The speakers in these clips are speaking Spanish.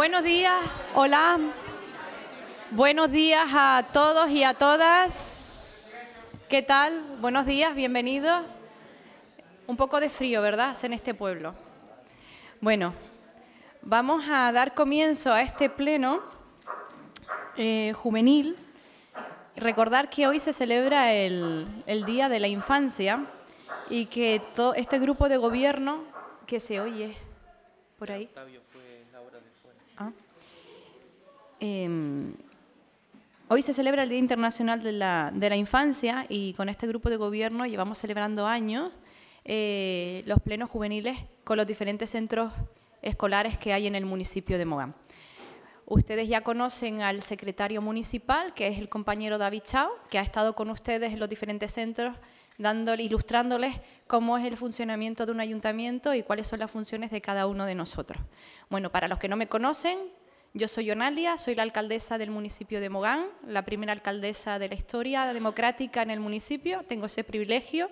Buenos días, hola. Buenos días a todos y a todas. ¿Qué tal? Buenos días, bienvenidos. Un poco de frío, ¿verdad? en este pueblo. Bueno, vamos a dar comienzo a este pleno eh, juvenil. Recordar que hoy se celebra el Día de la Infancia y que todo este grupo de gobierno que se oye por ahí. Em, hoy se celebra el Día Internacional de la, Infancia y con este grupo de gobierno llevamos celebrando años eh, los plenos juveniles con los diferentes centros escolares que hay en el municipio de Mogán. Ustedes ya conocen al secretario municipal, que es el compañero David Chao, que ha estado con ustedes en los diferentes centros dándole, ilustrándoles cómo es el funcionamiento de un ayuntamiento y cuáles son las funciones de cada uno de nosotros. Bueno, para los que no me conocen, yo soy Onalia, soy la alcaldesa del municipio de Mogán, la primera alcaldesa de la historia democrática en el municipio, tengo ese privilegio.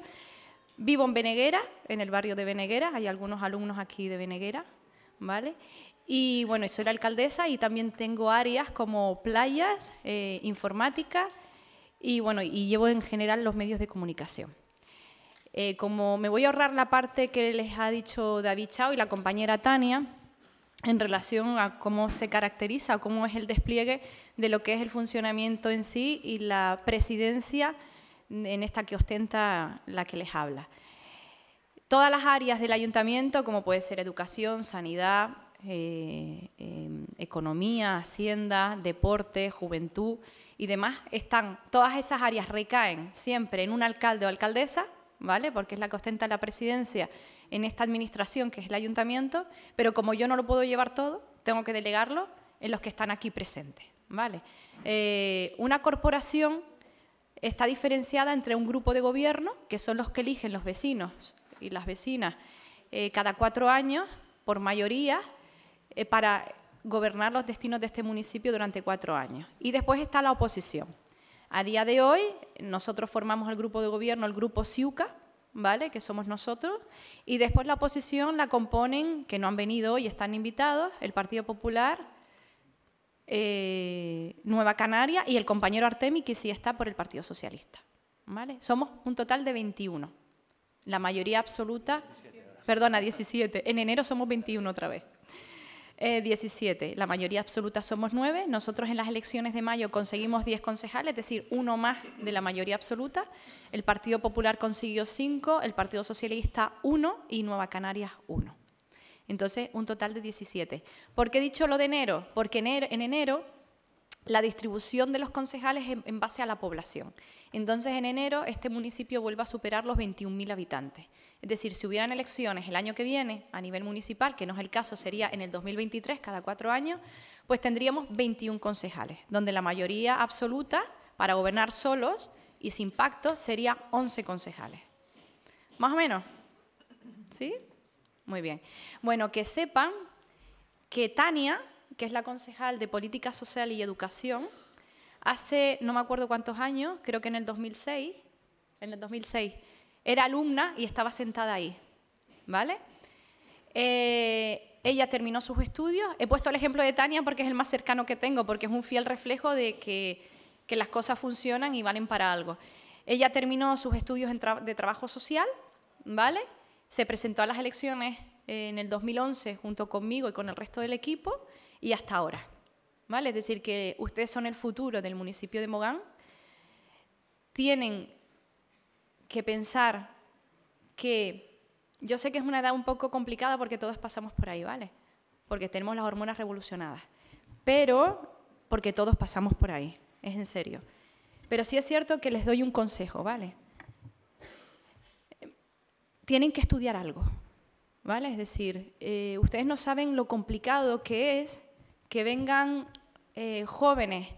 Vivo en Beneguera, en el barrio de Beneguera, hay algunos alumnos aquí de Beneguera, ¿vale? Y bueno, soy la alcaldesa y también tengo áreas como playas, eh, informática y bueno, y llevo en general los medios de comunicación. Eh, como me voy a ahorrar la parte que les ha dicho David Chao y la compañera Tania, en relación a cómo se caracteriza, cómo es el despliegue de lo que es el funcionamiento en sí y la presidencia en esta que ostenta la que les habla. Todas las áreas del ayuntamiento, como puede ser educación, sanidad, eh, eh, economía, hacienda, deporte, juventud y demás, están, todas esas áreas recaen siempre en un alcalde o alcaldesa, ¿vale? Porque es la que ostenta la presidencia en esta administración que es el ayuntamiento, pero como yo no lo puedo llevar todo, tengo que delegarlo en los que están aquí presentes. ¿vale? Eh, una corporación está diferenciada entre un grupo de gobierno, que son los que eligen los vecinos y las vecinas eh, cada cuatro años, por mayoría, eh, para gobernar los destinos de este municipio durante cuatro años. Y después está la oposición. A día de hoy, nosotros formamos el grupo de gobierno, el grupo SIUCA, ¿vale? Que somos nosotros. Y después la oposición la componen, que no han venido hoy, están invitados, el Partido Popular, eh, Nueva Canaria y el compañero Artemi, que sí está por el Partido Socialista. ¿Vale? Somos un total de 21. La mayoría absoluta, perdona, 17. En enero somos 21 otra vez. 17. Eh, la mayoría absoluta somos 9. Nosotros en las elecciones de mayo conseguimos 10 concejales, es decir, uno más de la mayoría absoluta. El Partido Popular consiguió 5, el Partido Socialista 1 y Nueva Canarias 1. Entonces, un total de 17. ¿Por qué he dicho lo de enero? Porque en er, enero la distribución de los concejales en base a la población. Entonces, en enero, este municipio vuelve a superar los 21.000 habitantes. Es decir, si hubieran elecciones el año que viene a nivel municipal, que no es el caso, sería en el 2023, cada cuatro años, pues tendríamos 21 concejales, donde la mayoría absoluta para gobernar solos y sin pacto sería 11 concejales. Más o menos. ¿Sí? Muy bien. Bueno, que sepan que Tania, que es la concejal de Política Social y Educación, hace no me acuerdo cuántos años, creo que en el 2006, en el 2006, era alumna y estaba sentada ahí, ¿vale? Eh, ella terminó sus estudios. He puesto el ejemplo de Tania porque es el más cercano que tengo, porque es un fiel reflejo de que, las cosas funcionan y valen para algo. Ella terminó sus estudios de trabajo social, ¿vale? Se presentó a las elecciones eh, en el 2011 junto conmigo y con el resto del equipo y hasta ahora. Es decir, que ustedes son el futuro del municipio de Mogán, tienen que pensar que yo sé que es una edad un poco complicada porque todos pasamos por ahí, ¿vale? Porque tenemos las hormonas revolucionadas, pero porque todos pasamos por ahí, es en serio. Pero sí es cierto que les doy un consejo, ¿vale? Tienen que estudiar algo, ¿vale? Es decir, eh, ustedes no saben lo complicado que es que vengan eh, jóvenes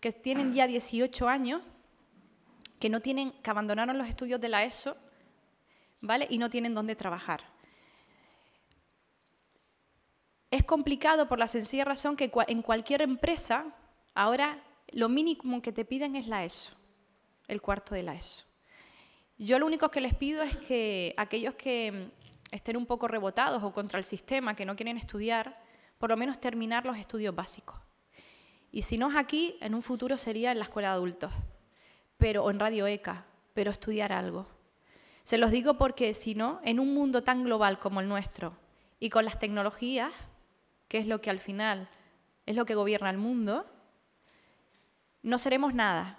que tienen ya 18 años, que no tienen, que abandonaron los estudios de la ESO, ¿vale? Y no tienen dónde trabajar. Es complicado por la sencilla razón que en cualquier empresa ahora lo mínimo que te piden es la ESO, el cuarto de la ESO. Yo lo único que les pido es que aquellos que estén un poco rebotados o contra el sistema, que no quieren estudiar, por lo menos terminar los estudios básicos. Y si no es aquí, en un futuro sería en la escuela de adultos, pero o en Radio ECA, pero estudiar algo. Se los digo porque si no, en un mundo tan global como el nuestro y con las tecnologías, que es lo que al final es lo que gobierna el mundo, no seremos nada.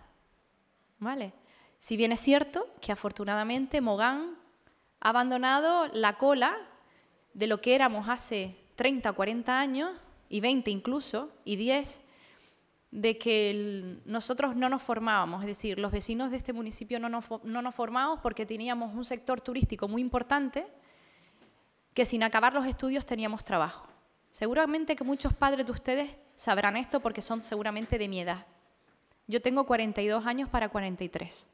¿Vale? Si bien es cierto que afortunadamente Mogán ha abandonado la cola de lo que éramos hace 30, 40 años, y 20 incluso, y 10, de que nosotros no nos formábamos, es decir, los vecinos de este municipio no nos, no nos formábamos porque teníamos un sector turístico muy importante que sin acabar los estudios teníamos trabajo. Seguramente que muchos padres de ustedes sabrán esto porque son seguramente de mi edad. Yo tengo 42 años para 43.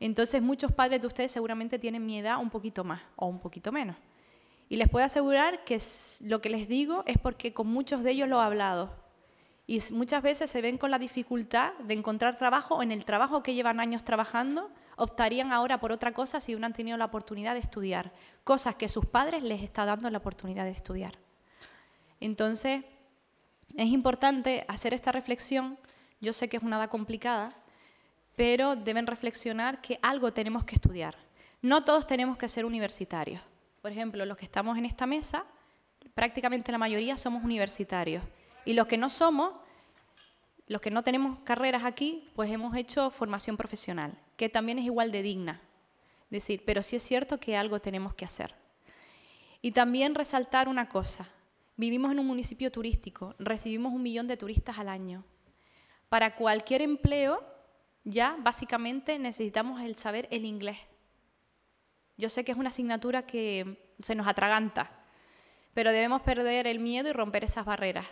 Entonces muchos padres de ustedes seguramente tienen mi edad un poquito más o un poquito menos. Y les puedo asegurar que lo que les digo es porque con muchos de ellos lo he hablado. Y muchas veces se ven con la dificultad de encontrar trabajo o en el trabajo que llevan años trabajando, optarían ahora por otra cosa si no han tenido la oportunidad de estudiar, cosas que sus padres les está dando la oportunidad de estudiar. Entonces, es importante hacer esta reflexión. Yo sé que es una edad complicada, pero deben reflexionar que algo tenemos que estudiar. No todos tenemos que ser universitarios. Por ejemplo, los que estamos en esta mesa, prácticamente la mayoría somos universitarios. Y los que no somos, los que no tenemos carreras aquí, pues hemos hecho formación profesional, que también es igual de digna. Es decir, pero sí es cierto que algo tenemos que hacer. Y también resaltar una cosa, vivimos en un municipio turístico, recibimos un millón de turistas al año. Para cualquier empleo, ya básicamente necesitamos el saber el inglés. Yo sé que es una asignatura que se nos atraganta, pero debemos perder el miedo y romper esas barreras.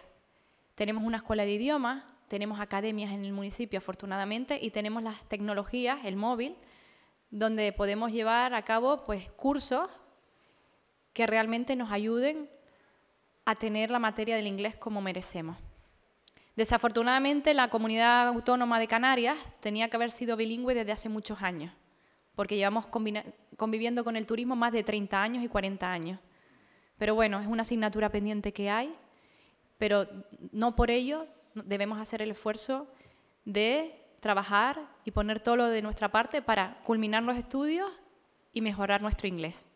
Tenemos una escuela de idiomas, tenemos academias en el municipio afortunadamente y tenemos las tecnologías, el móvil, donde podemos llevar a cabo pues, cursos que realmente nos ayuden a tener la materia del inglés como merecemos. Desafortunadamente, la comunidad autónoma de Canarias tenía que haber sido bilingüe desde hace muchos años porque llevamos conviviendo con el turismo más de 30 años y 40 años. Pero bueno, es una asignatura pendiente que hay, pero no por ello debemos hacer el esfuerzo de trabajar y poner todo lo de nuestra parte para culminar los estudios y mejorar nuestro inglés.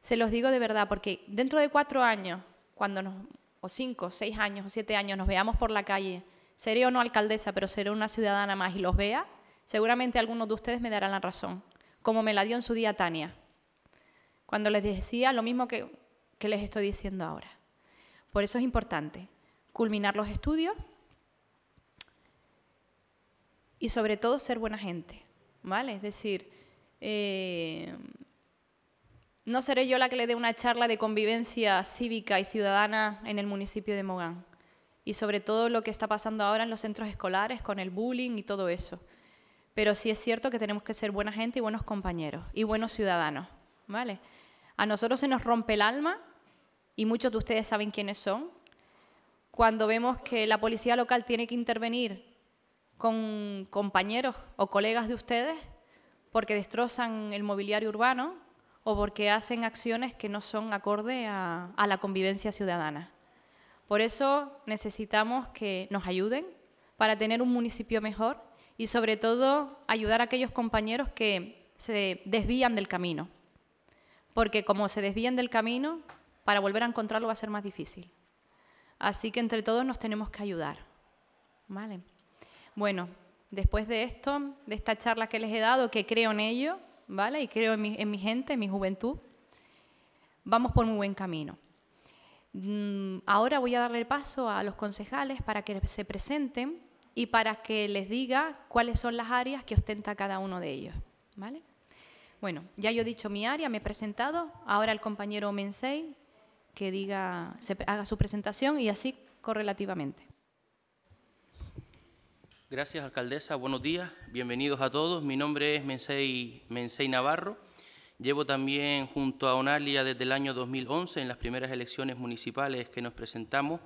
Se los digo de verdad, porque dentro de cuatro años, cuando nos, o cinco, seis años o siete años nos veamos por la calle, seré o no alcaldesa, pero seré una ciudadana más y los vea, seguramente algunos de ustedes me darán la razón como me la dio en su día Tania, cuando les decía lo mismo que, les estoy diciendo ahora. Por eso es importante culminar los estudios y sobre todo ser buena gente, ¿vale? Es decir, eh, no seré yo la que le dé una charla de convivencia cívica y ciudadana en el municipio de Mogán y sobre todo lo que está pasando ahora en los centros escolares con el bullying y todo eso pero sí es cierto que tenemos que ser buena gente y buenos compañeros y buenos ciudadanos, ¿vale? A nosotros se nos rompe el alma, y muchos de ustedes saben quiénes son, cuando vemos que la policía local tiene que intervenir con compañeros o colegas de ustedes porque destrozan el mobiliario urbano o porque hacen acciones que no son acorde a, a la convivencia ciudadana. Por eso necesitamos que nos ayuden para tener un municipio mejor y sobre todo ayudar a aquellos compañeros que se desvían del camino. Porque como se desvían del camino, para volver a encontrarlo va a ser más difícil. Así que entre todos nos tenemos que ayudar. ¿Vale? Bueno, después de esto, de esta charla que les he dado, que creo en ello, ¿vale? Y creo en mi, gente, en mi juventud, vamos por muy buen camino. Mm, ahora voy a darle paso a los concejales para que se presenten y para que les diga cuáles son las áreas que ostenta cada uno de ellos. ¿vale? Bueno, ya yo he dicho mi área, me he presentado, ahora el compañero Mensei que diga, se, haga su presentación y así correlativamente. Gracias, alcaldesa. Buenos días. Bienvenidos a todos. Mi nombre es Mensei, Mensei, Navarro. Llevo también junto a Onalia desde el año 2011 en las primeras elecciones municipales que nos presentamos,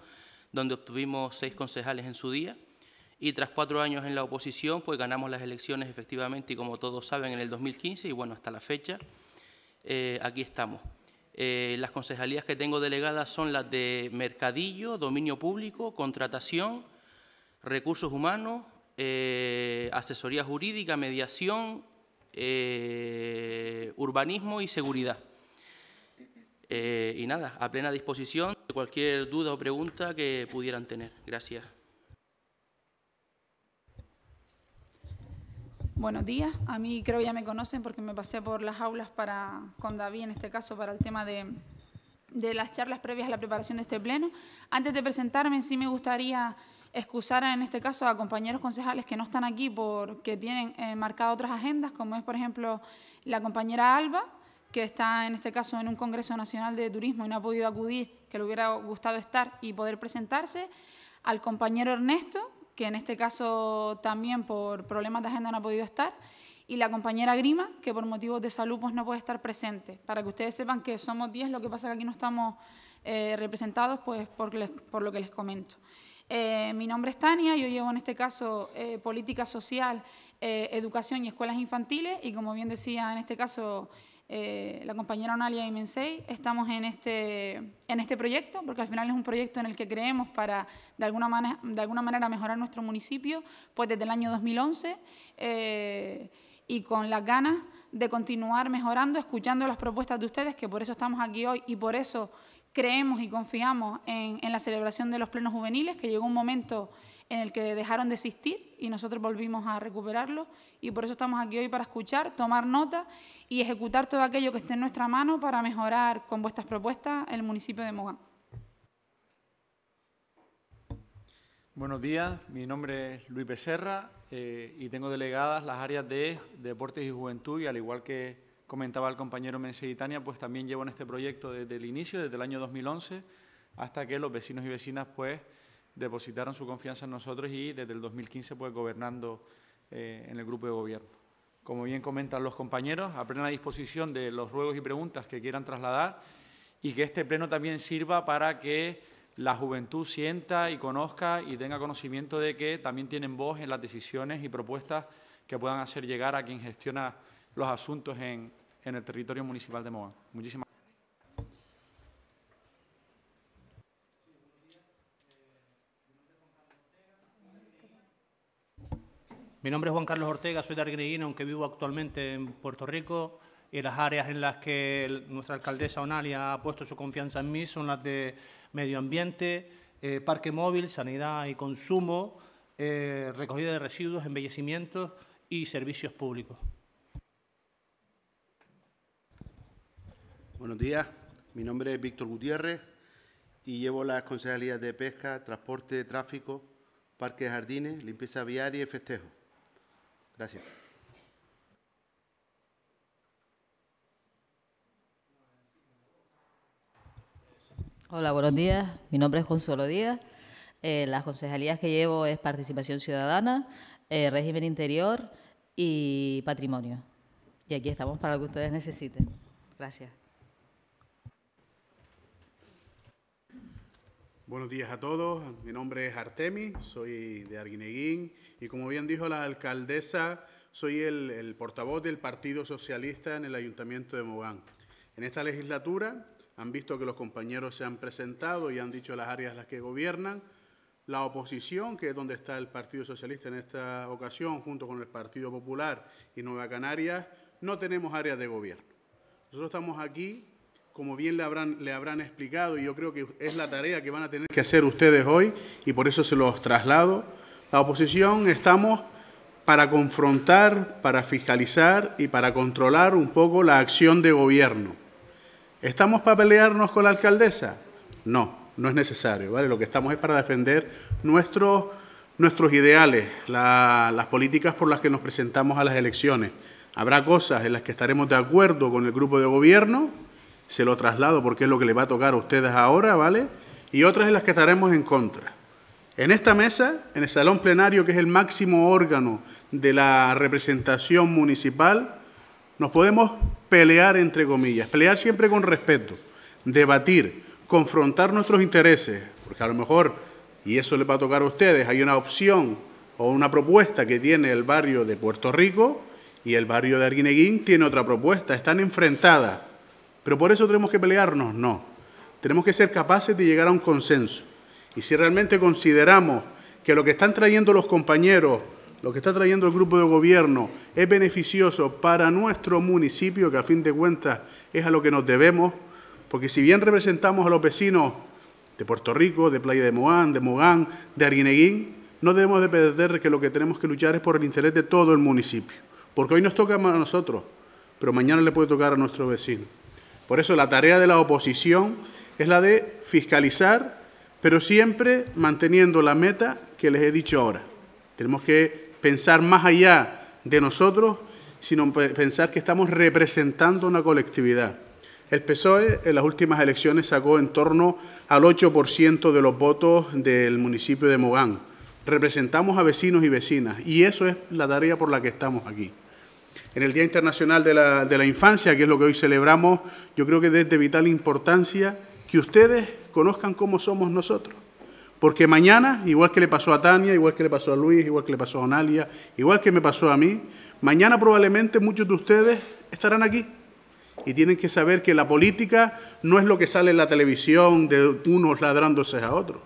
donde obtuvimos seis concejales en su día y tras cuatro años en la oposición, pues ganamos las elecciones efectivamente y como todos saben en el 2015 y bueno, hasta la fecha, eh, aquí estamos. Eh, las concejalías que tengo delegadas son las de Mercadillo, Dominio Público, Contratación, Recursos Humanos, eh, Asesoría Jurídica, Mediación, Urbanismo y Seguridad. y nada, a plena disposición de cualquier duda o pregunta que pudieran tener. Gracias. Buenos días. A mí creo ya me conocen porque me pasé por las aulas para, con David, en este caso, para el tema de, las charlas previas a la preparación de este pleno. Antes de presentarme, sí me gustaría excusar en este caso a compañeros concejales que no están aquí porque tienen eh, marcadas otras agendas, como es, por ejemplo, la compañera Alba, que está en este caso en un Congreso Nacional de Turismo y no ha podido acudir, que le hubiera gustado estar y poder presentarse, al compañero Ernesto, que en este caso también por problemas de agenda no ha podido estar, y la compañera Grima, que por motivos de salud pues, no puede estar presente. Para que ustedes sepan que somos 10, lo que pasa es que aquí no estamos eh, representados pues, por, lo que les comento. Eh, mi nombre es Tania, yo llevo en este caso eh, política social, educación y escuelas infantiles, y como bien decía en este caso eh, la compañera Onalia y estamos en este, en este proyecto, porque al final es un proyecto en el que creemos para, de alguna, de alguna manera, mejorar nuestro municipio, pues desde el año 2011, eh, y con las ganas de continuar mejorando, escuchando las propuestas de ustedes, que por eso estamos aquí hoy y por eso creemos y confiamos en, en la celebración de los plenos juveniles, que llegó un momento en el que dejaron de existir y nosotros volvimos a recuperarlo y por eso estamos aquí hoy para escuchar, tomar nota y ejecutar todo aquello que esté en nuestra mano para mejorar con vuestras propuestas el municipio de Mogán. Buenos días, mi nombre es Luis Becerra eh, y tengo delegadas las áreas de deportes y juventud y al igual que comentaba el compañero Tania, pues también llevo en este proyecto desde el inicio, desde el año 2011, hasta que los vecinos y vecinas pues depositaron su confianza en nosotros y desde el 2015 pues gobernando eh, en el grupo de gobierno. Como bien comentan los compañeros, a disposición de los ruegos y preguntas que quieran trasladar y que este pleno también sirva para que la juventud sienta y conozca y tenga conocimiento de que también tienen voz en las decisiones y propuestas que puedan hacer llegar a quien gestiona los asuntos en, el territorio municipal de Moa. Muchísimas Mi nombre es Juan Carlos Ortega, soy de Arguineguín, aunque vivo actualmente en Puerto Rico y las áreas en las que nuestra alcaldesa Onalia ha puesto su confianza en mí son las de medio ambiente, eh, parque móvil, sanidad y consumo, eh, recogida de residuos, embellecimientos y servicios públicos. Buenos días, mi nombre es Víctor Gutiérrez y llevo las concejalías de pesca, transporte, tráfico, parques, jardines, limpieza viaria y Festejo. Gracias. Hola, buenos días. Mi nombre es Consuelo Díaz. Eh, las concejalías que llevo es Participación Ciudadana, eh, Régimen Interior y Patrimonio. Y aquí estamos para lo que ustedes necesiten. Gracias. Buenos días a todos. Mi nombre es Artemi, soy de Arguineguín y como bien dijo la alcaldesa, soy el, el, portavoz del Partido Socialista en el Ayuntamiento de Mogán. En esta legislatura han visto que los compañeros se han presentado y han dicho las áreas las que gobiernan. La oposición, que es donde está el Partido Socialista en esta ocasión, junto con el Partido Popular y Nueva Canarias, no tenemos áreas de gobierno. Nosotros estamos aquí como bien le habrán, explicado, y yo creo que es la tarea que van a tener que hacer ustedes hoy, y por eso se los traslado, la oposición estamos para confrontar, para fiscalizar y para controlar un poco la acción de gobierno. ¿Estamos para pelearnos con la alcaldesa? No, no es necesario, ¿vale? Lo que estamos es para defender nuestros, ideales, las políticas por las que nos presentamos a las elecciones. Habrá cosas en las que estaremos de acuerdo con el grupo de gobierno, se lo traslado porque es lo que le va a tocar a ustedes ahora, ¿vale? Y otras en las que estaremos en contra. En esta mesa, en el salón plenario, que es el máximo órgano de la representación municipal, nos podemos pelear entre comillas, pelear siempre con respeto, debatir, confrontar nuestros intereses, porque a lo mejor, y eso le va a tocar a ustedes, hay una opción o una propuesta que tiene el barrio de Puerto Rico y el barrio de Arguineguín tiene otra propuesta, están enfrentadas pero por eso tenemos que pelearnos, no. Tenemos que ser capaces de llegar a un consenso. Y si realmente consideramos que lo que están trayendo los compañeros, lo que está trayendo el grupo de gobierno, es beneficioso para nuestro municipio, que a fin de cuentas es a lo que nos debemos, porque si bien representamos a los vecinos de Puerto Rico, de Playa de Moán, de Mogán, de Arguineguín, no debemos de perder que lo que tenemos que luchar es por el interés de todo el municipio, porque hoy nos toca a nosotros, pero mañana le puede tocar a nuestros vecino. Por eso la tarea de la oposición es la de fiscalizar, pero siempre manteniendo la meta que les he dicho ahora. Tenemos que pensar más allá de nosotros, sino pensar que estamos representando una colectividad. El PSOE en las últimas elecciones sacó en torno al 8% de los votos del municipio de Mogán. Representamos a vecinos y vecinas y eso es la tarea por la que estamos aquí en el Día Internacional de la, de la, Infancia, que es lo que hoy celebramos, yo creo que es de vital importancia que ustedes conozcan cómo somos nosotros. Porque mañana, igual que le pasó a Tania, igual que le pasó a Luis, igual que le pasó a Analia, igual que me pasó a mí, mañana probablemente muchos de ustedes estarán aquí. Y tienen que saber que la política no es lo que sale en la televisión de unos ladrándose a otros.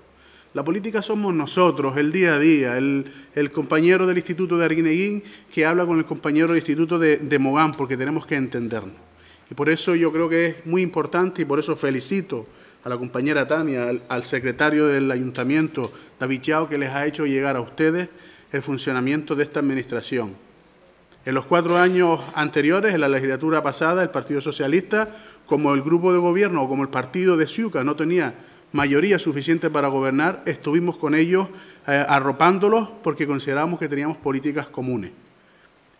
La política somos nosotros, el día a día, el, compañero del Instituto de Arguineguín que habla con el compañero del Instituto de, Mogán, porque tenemos que entendernos. Y por eso yo creo que es muy importante y por eso felicito a la compañera Tania, al, secretario del ayuntamiento, David Chao, que les ha hecho llegar a ustedes el funcionamiento de esta administración. En los cuatro años anteriores, en la legislatura pasada, el Partido Socialista, como el grupo de gobierno o como el partido de Ciuca, no tenía mayoría suficiente para gobernar, estuvimos con ellos eh, arropándolos porque considerábamos que teníamos políticas comunes.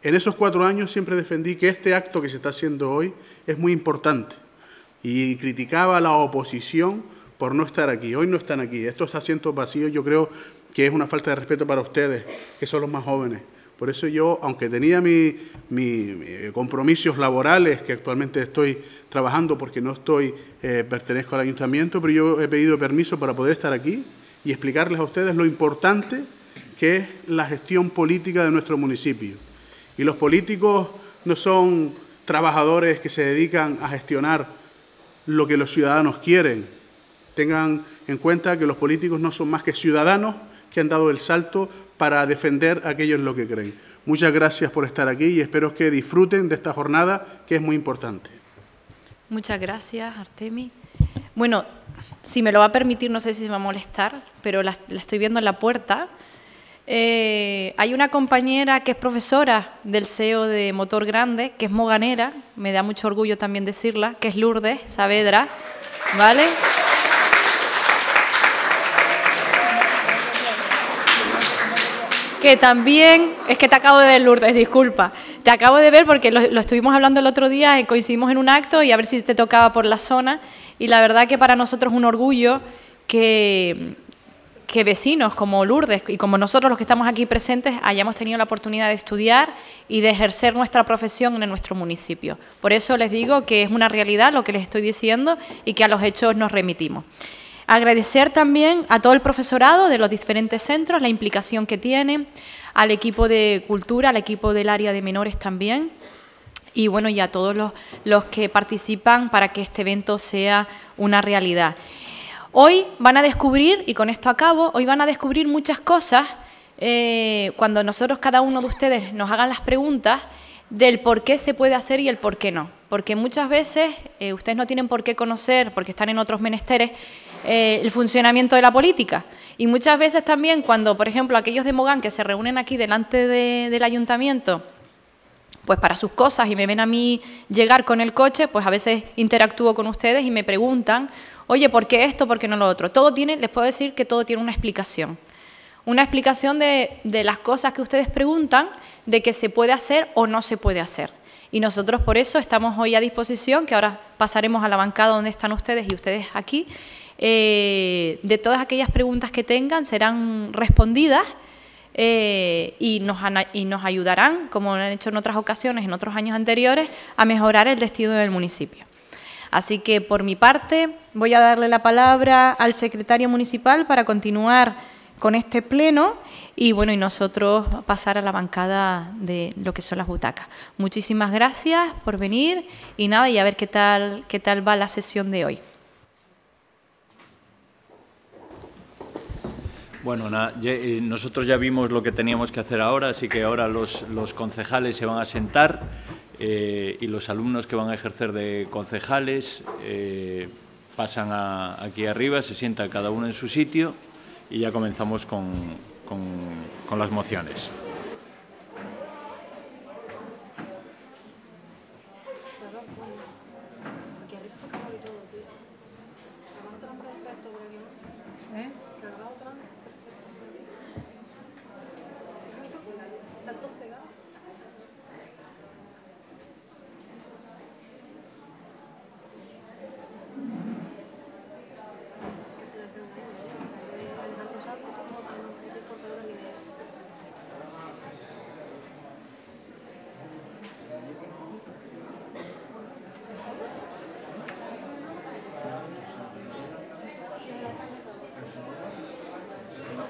En esos cuatro años siempre defendí que este acto que se está haciendo hoy es muy importante y criticaba a la oposición por no estar aquí. Hoy no están aquí. Estos asientos vacíos yo creo que es una falta de respeto para ustedes, que son los más jóvenes. Por eso yo, aunque tenía mis eh, compromisos laborales, que actualmente estoy trabajando porque no estoy, eh, pertenezco al ayuntamiento, pero yo he pedido permiso para poder estar aquí y explicarles a ustedes lo importante que es la gestión política de nuestro municipio. Y los políticos no son trabajadores que se dedican a gestionar lo que los ciudadanos quieren. Tengan en cuenta que los políticos no son más que ciudadanos que han dado el salto para defender a aquellos lo que creen. Muchas gracias por estar aquí y espero que disfruten de esta jornada que es muy importante. Muchas gracias, Artemi. Bueno, si me lo va a permitir, no sé si se va a molestar, pero la, estoy viendo en la puerta. Eh, hay una compañera que es profesora del CEO de Motor Grande, que es moganera, me da mucho orgullo también decirla, que es Lourdes Saavedra, ¿vale? que también, es que te acabo de ver, Lourdes, disculpa. Te acabo de ver porque lo, estuvimos hablando el otro día, coincidimos en un acto y a ver si te tocaba por la zona. Y la verdad que para nosotros es un orgullo que, que vecinos como Lourdes y como nosotros los que estamos aquí presentes hayamos tenido la oportunidad de estudiar y de ejercer nuestra profesión en nuestro municipio. Por eso les digo que es una realidad lo que les estoy diciendo y que a los hechos nos remitimos. Agradecer también a todo el profesorado de los diferentes centros la implicación que tienen, al equipo de cultura, al equipo del área de menores también y bueno, y a todos los, que participan para que este evento sea una realidad. Hoy van a descubrir, y con esto acabo, hoy van a descubrir muchas cosas eh, cuando nosotros, cada uno de ustedes, nos hagan las preguntas del por qué se puede hacer y el por qué no. Porque muchas veces eh, ustedes no tienen por qué conocer, porque están en otros menesteres, eh, el funcionamiento de la política. Y muchas veces también cuando, por ejemplo, aquellos de Mogán que se reúnen aquí delante del ayuntamiento, pues para sus cosas y me ven a mí llegar con el coche, pues a veces interactúo con ustedes y me preguntan, oye, ¿por qué esto? ¿Por qué no lo otro? Todo tiene, les puedo decir que todo tiene una explicación. Una explicación de, de las cosas que ustedes preguntan, de que se puede hacer o no se puede hacer. Y nosotros por eso estamos hoy a disposición, que ahora pasaremos a la bancada donde están ustedes y ustedes aquí, eh, de todas aquellas preguntas que tengan serán respondidas eh, y, nos, y nos ayudarán, como lo han hecho en otras ocasiones, en otros años anteriores, a mejorar el destino del municipio. Así que, por mi parte, voy a darle la palabra al secretario municipal para continuar con este pleno y, bueno, y nosotros pasar a la bancada de lo que son las butacas. Muchísimas gracias por venir y nada, y a ver qué tal, qué tal va la sesión de hoy. Bueno, eh, nosotros ya vimos lo que teníamos que hacer ahora, así que ahora los, concejales se van a sentar eh, y los alumnos que van a ejercer de concejales eh, pasan aquí arriba, se sienta cada uno en su sitio y ya comenzamos con las mociones.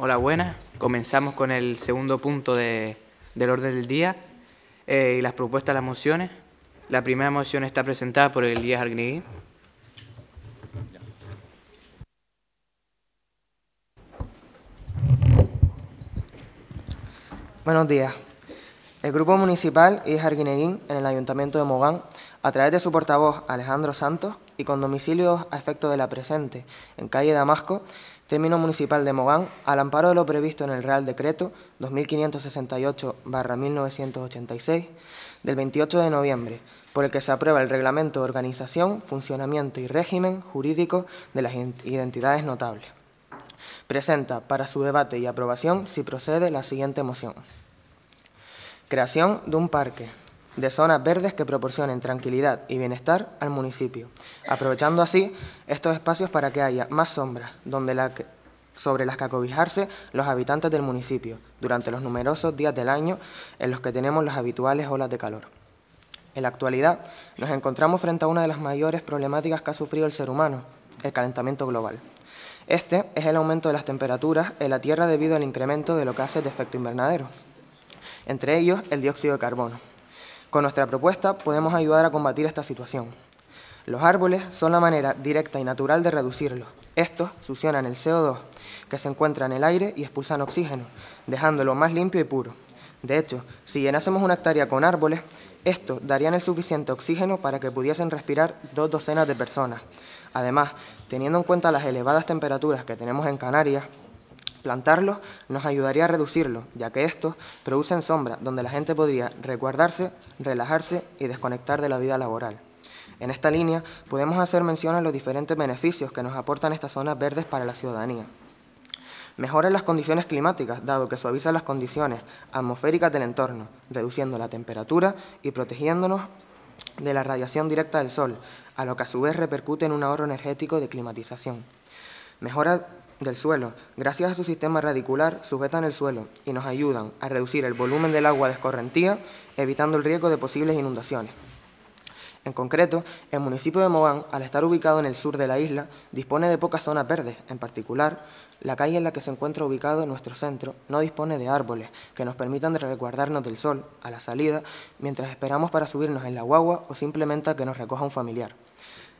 Hola, buenas. Comenzamos con el segundo punto del orden del día eh, y las propuestas de las mociones. La primera moción está presentada por el Díaz Arguineguín. Buenos días. El Grupo Municipal Díaz Arguineguín en el Ayuntamiento de Mogán, a través de su portavoz Alejandro Santos y con domicilios a efecto de la presente en calle Damasco, término municipal de Mogán, al amparo de lo previsto en el Real Decreto 2568-1986 del 28 de noviembre, por el que se aprueba el reglamento de organización, funcionamiento y régimen jurídico de las identidades notables. Presenta para su debate y aprobación, si procede, la siguiente moción. Creación de un parque, de zonas verdes que proporcionen tranquilidad y bienestar al municipio, aprovechando así estos espacios para que haya más sombras donde la sobre las que acobijarse los habitantes del municipio durante los numerosos días del año en los que tenemos las habituales olas de calor. En la actualidad nos encontramos frente a una de las mayores problemáticas que ha sufrido el ser humano, el calentamiento global. Este es el aumento de las temperaturas en la Tierra debido al incremento de lo que hace de efecto invernadero, entre ellos el dióxido de carbono. Con nuestra propuesta podemos ayudar a combatir esta situación. Los árboles son la manera directa y natural de reducirlos. Estos succionan el CO2, que se encuentra en el aire y expulsan oxígeno, dejándolo más limpio y puro. De hecho, si llenásemos una hectárea con árboles, estos darían el suficiente oxígeno para que pudiesen respirar dos docenas de personas. Además, teniendo en cuenta las elevadas temperaturas que tenemos en Canarias, Plantarlos nos ayudaría a reducirlo ya que estos producen sombra donde la gente podría resguardarse, relajarse y desconectar de la vida laboral. En esta línea podemos hacer mención a los diferentes beneficios que nos aportan estas zonas verdes para la ciudadanía. Mejora las condiciones climáticas, dado que suaviza las condiciones atmosféricas del entorno, reduciendo la temperatura y protegiéndonos de la radiación directa del sol, a lo que a su vez repercute en un ahorro energético de climatización. Mejora del suelo, gracias a su sistema radicular, sujetan el suelo y nos ayudan a reducir el volumen del agua de escorrentía, evitando el riesgo de posibles inundaciones. En concreto, el municipio de Mogán, al estar ubicado en el sur de la isla, dispone de pocas zonas verdes. En particular, la calle en la que se encuentra ubicado nuestro centro no dispone de árboles que nos permitan resguardarnos del sol a la salida mientras esperamos para subirnos en la guagua o simplemente a que nos recoja un familiar.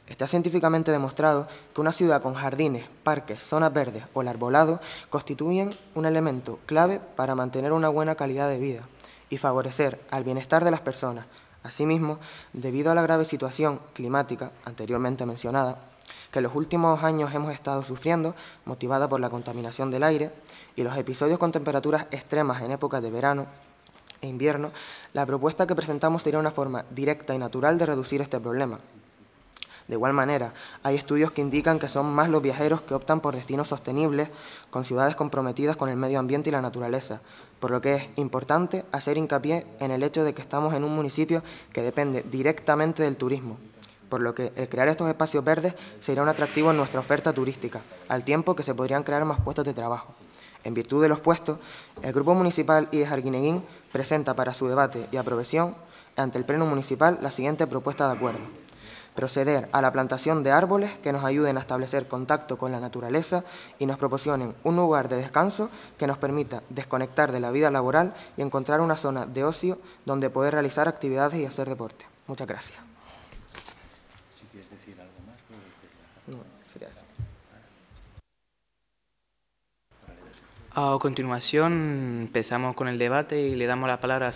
Está científicamente demostrado que una ciudad con jardines, parques, zonas verdes o el arbolado constituyen un elemento clave para mantener una buena calidad de vida y favorecer al bienestar de las personas. Asimismo, debido a la grave situación climática anteriormente mencionada, que en los últimos años hemos estado sufriendo, motivada por la contaminación del aire y los episodios con temperaturas extremas en épocas de verano e invierno, la propuesta que presentamos sería una forma directa y natural de reducir este problema, de igual manera, hay estudios que indican que son más los viajeros que optan por destinos sostenibles, con ciudades comprometidas con el medio ambiente y la naturaleza, por lo que es importante hacer hincapié en el hecho de que estamos en un municipio que depende directamente del turismo, por lo que el crear estos espacios verdes será un atractivo en nuestra oferta turística, al tiempo que se podrían crear más puestos de trabajo. En virtud de los puestos, el Grupo Municipal de Jarguineguín presenta para su debate y aprobación ante el Pleno Municipal la siguiente propuesta de acuerdo proceder a la plantación de árboles que nos ayuden a establecer contacto con la naturaleza y nos proporcionen un lugar de descanso que nos permita desconectar de la vida laboral y encontrar una zona de ocio donde poder realizar actividades y hacer deporte. Muchas gracias. A continuación empezamos con el debate y le damos la palabra a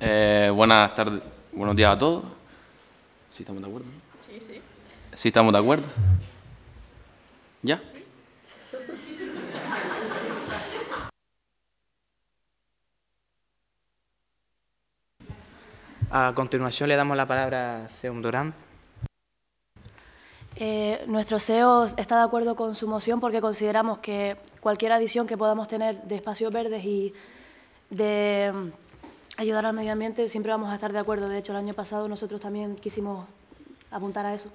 Eh, buenas tardes, buenos días a todos. ¿Sí estamos de acuerdo? Sí, sí. ¿Sí estamos de acuerdo? ¿Ya? A continuación le damos la palabra a Seum Durán. Eh, nuestro CEO está de acuerdo con su moción porque consideramos que cualquier adición que podamos tener de espacios verdes y de mm, ayudar al medio ambiente, siempre vamos a estar de acuerdo. De hecho, el año pasado nosotros también quisimos apuntar a eso.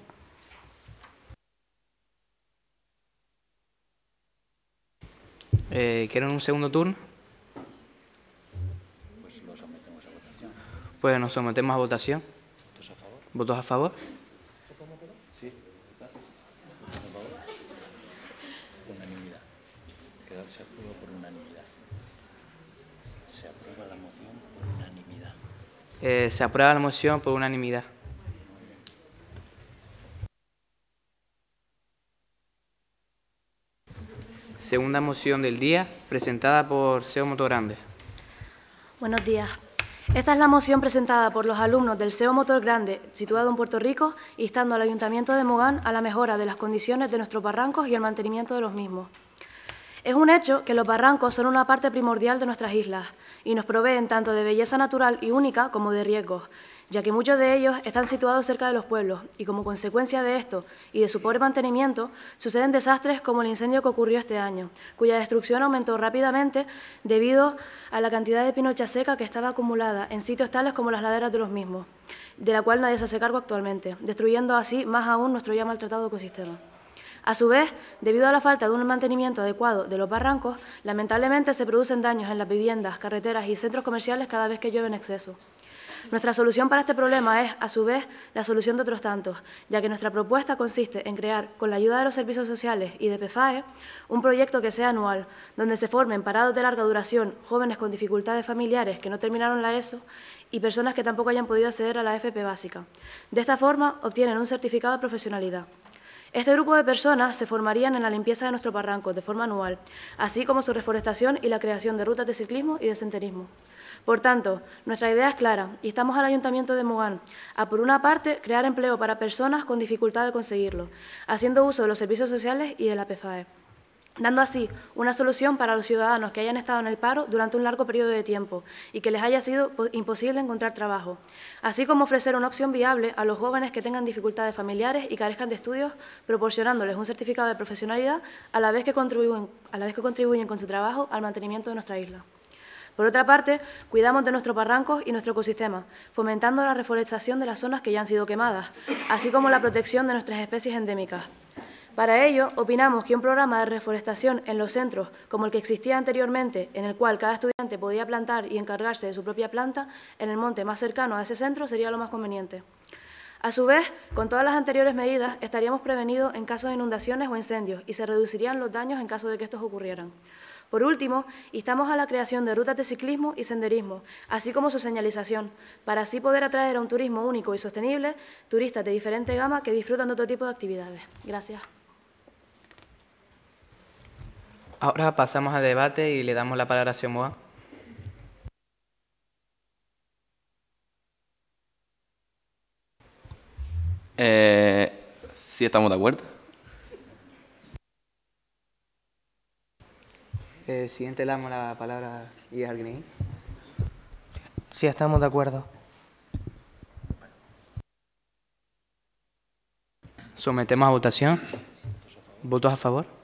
Eh, ¿Quieren un segundo turno? Pues lo sometemos a votación. Pues nos sometemos a votación. ¿Votos a favor? ¿Votos a favor? Eh, se aprueba la moción por unanimidad. Segunda moción del día, presentada por CEO Grande. Buenos días. Esta es la moción presentada por los alumnos del Seo Motor Grande, situado en Puerto Rico, instando al Ayuntamiento de Mogán a la mejora de las condiciones de nuestros barrancos y el mantenimiento de los mismos. Es un hecho que los barrancos son una parte primordial de nuestras islas y nos proveen tanto de belleza natural y única como de riesgos, ya que muchos de ellos están situados cerca de los pueblos y como consecuencia de esto y de su pobre mantenimiento suceden desastres como el incendio que ocurrió este año, cuya destrucción aumentó rápidamente debido a la cantidad de pinocha seca que estaba acumulada en sitios tales como las laderas de los mismos, de la cual nadie se hace cargo actualmente, destruyendo así más aún nuestro ya maltratado ecosistema. A su vez, debido a la falta de un mantenimiento adecuado de los barrancos, lamentablemente se producen daños en las viviendas, carreteras y centros comerciales cada vez que llueve en exceso. Nuestra solución para este problema es, a su vez, la solución de otros tantos, ya que nuestra propuesta consiste en crear, con la ayuda de los servicios sociales y de PFAE, un proyecto que sea anual, donde se formen parados de larga duración, jóvenes con dificultades familiares que no terminaron la ESO y personas que tampoco hayan podido acceder a la FP básica. De esta forma, obtienen un certificado de profesionalidad. Este grupo de personas se formarían en la limpieza de nuestro barranco de forma anual, así como su reforestación y la creación de rutas de ciclismo y de senderismo. Por tanto, nuestra idea es clara y estamos al Ayuntamiento de Mogán a, por una parte, crear empleo para personas con dificultad de conseguirlo, haciendo uso de los servicios sociales y de la PFAE dando así una solución para los ciudadanos que hayan estado en el paro durante un largo periodo de tiempo y que les haya sido imposible encontrar trabajo, así como ofrecer una opción viable a los jóvenes que tengan dificultades familiares y carezcan de estudios, proporcionándoles un certificado de profesionalidad a la vez que contribuyen, a la vez que contribuyen con su trabajo al mantenimiento de nuestra isla. Por otra parte, cuidamos de nuestros barrancos y nuestro ecosistema, fomentando la reforestación de las zonas que ya han sido quemadas, así como la protección de nuestras especies endémicas. Para ello, opinamos que un programa de reforestación en los centros, como el que existía anteriormente, en el cual cada estudiante podía plantar y encargarse de su propia planta, en el monte más cercano a ese centro sería lo más conveniente. A su vez, con todas las anteriores medidas, estaríamos prevenidos en caso de inundaciones o incendios y se reducirían los daños en caso de que estos ocurrieran. Por último, instamos a la creación de rutas de ciclismo y senderismo, así como su señalización, para así poder atraer a un turismo único y sostenible turistas de diferente gama que disfrutan de otro tipo de actividades. Gracias. Ahora pasamos al debate y le damos la palabra a Siomoa. Eh, sí, estamos de acuerdo. Eh, siguiente le damos la palabra a alguien. Sí, estamos de acuerdo. Sometemos a votación. ¿Votos a favor?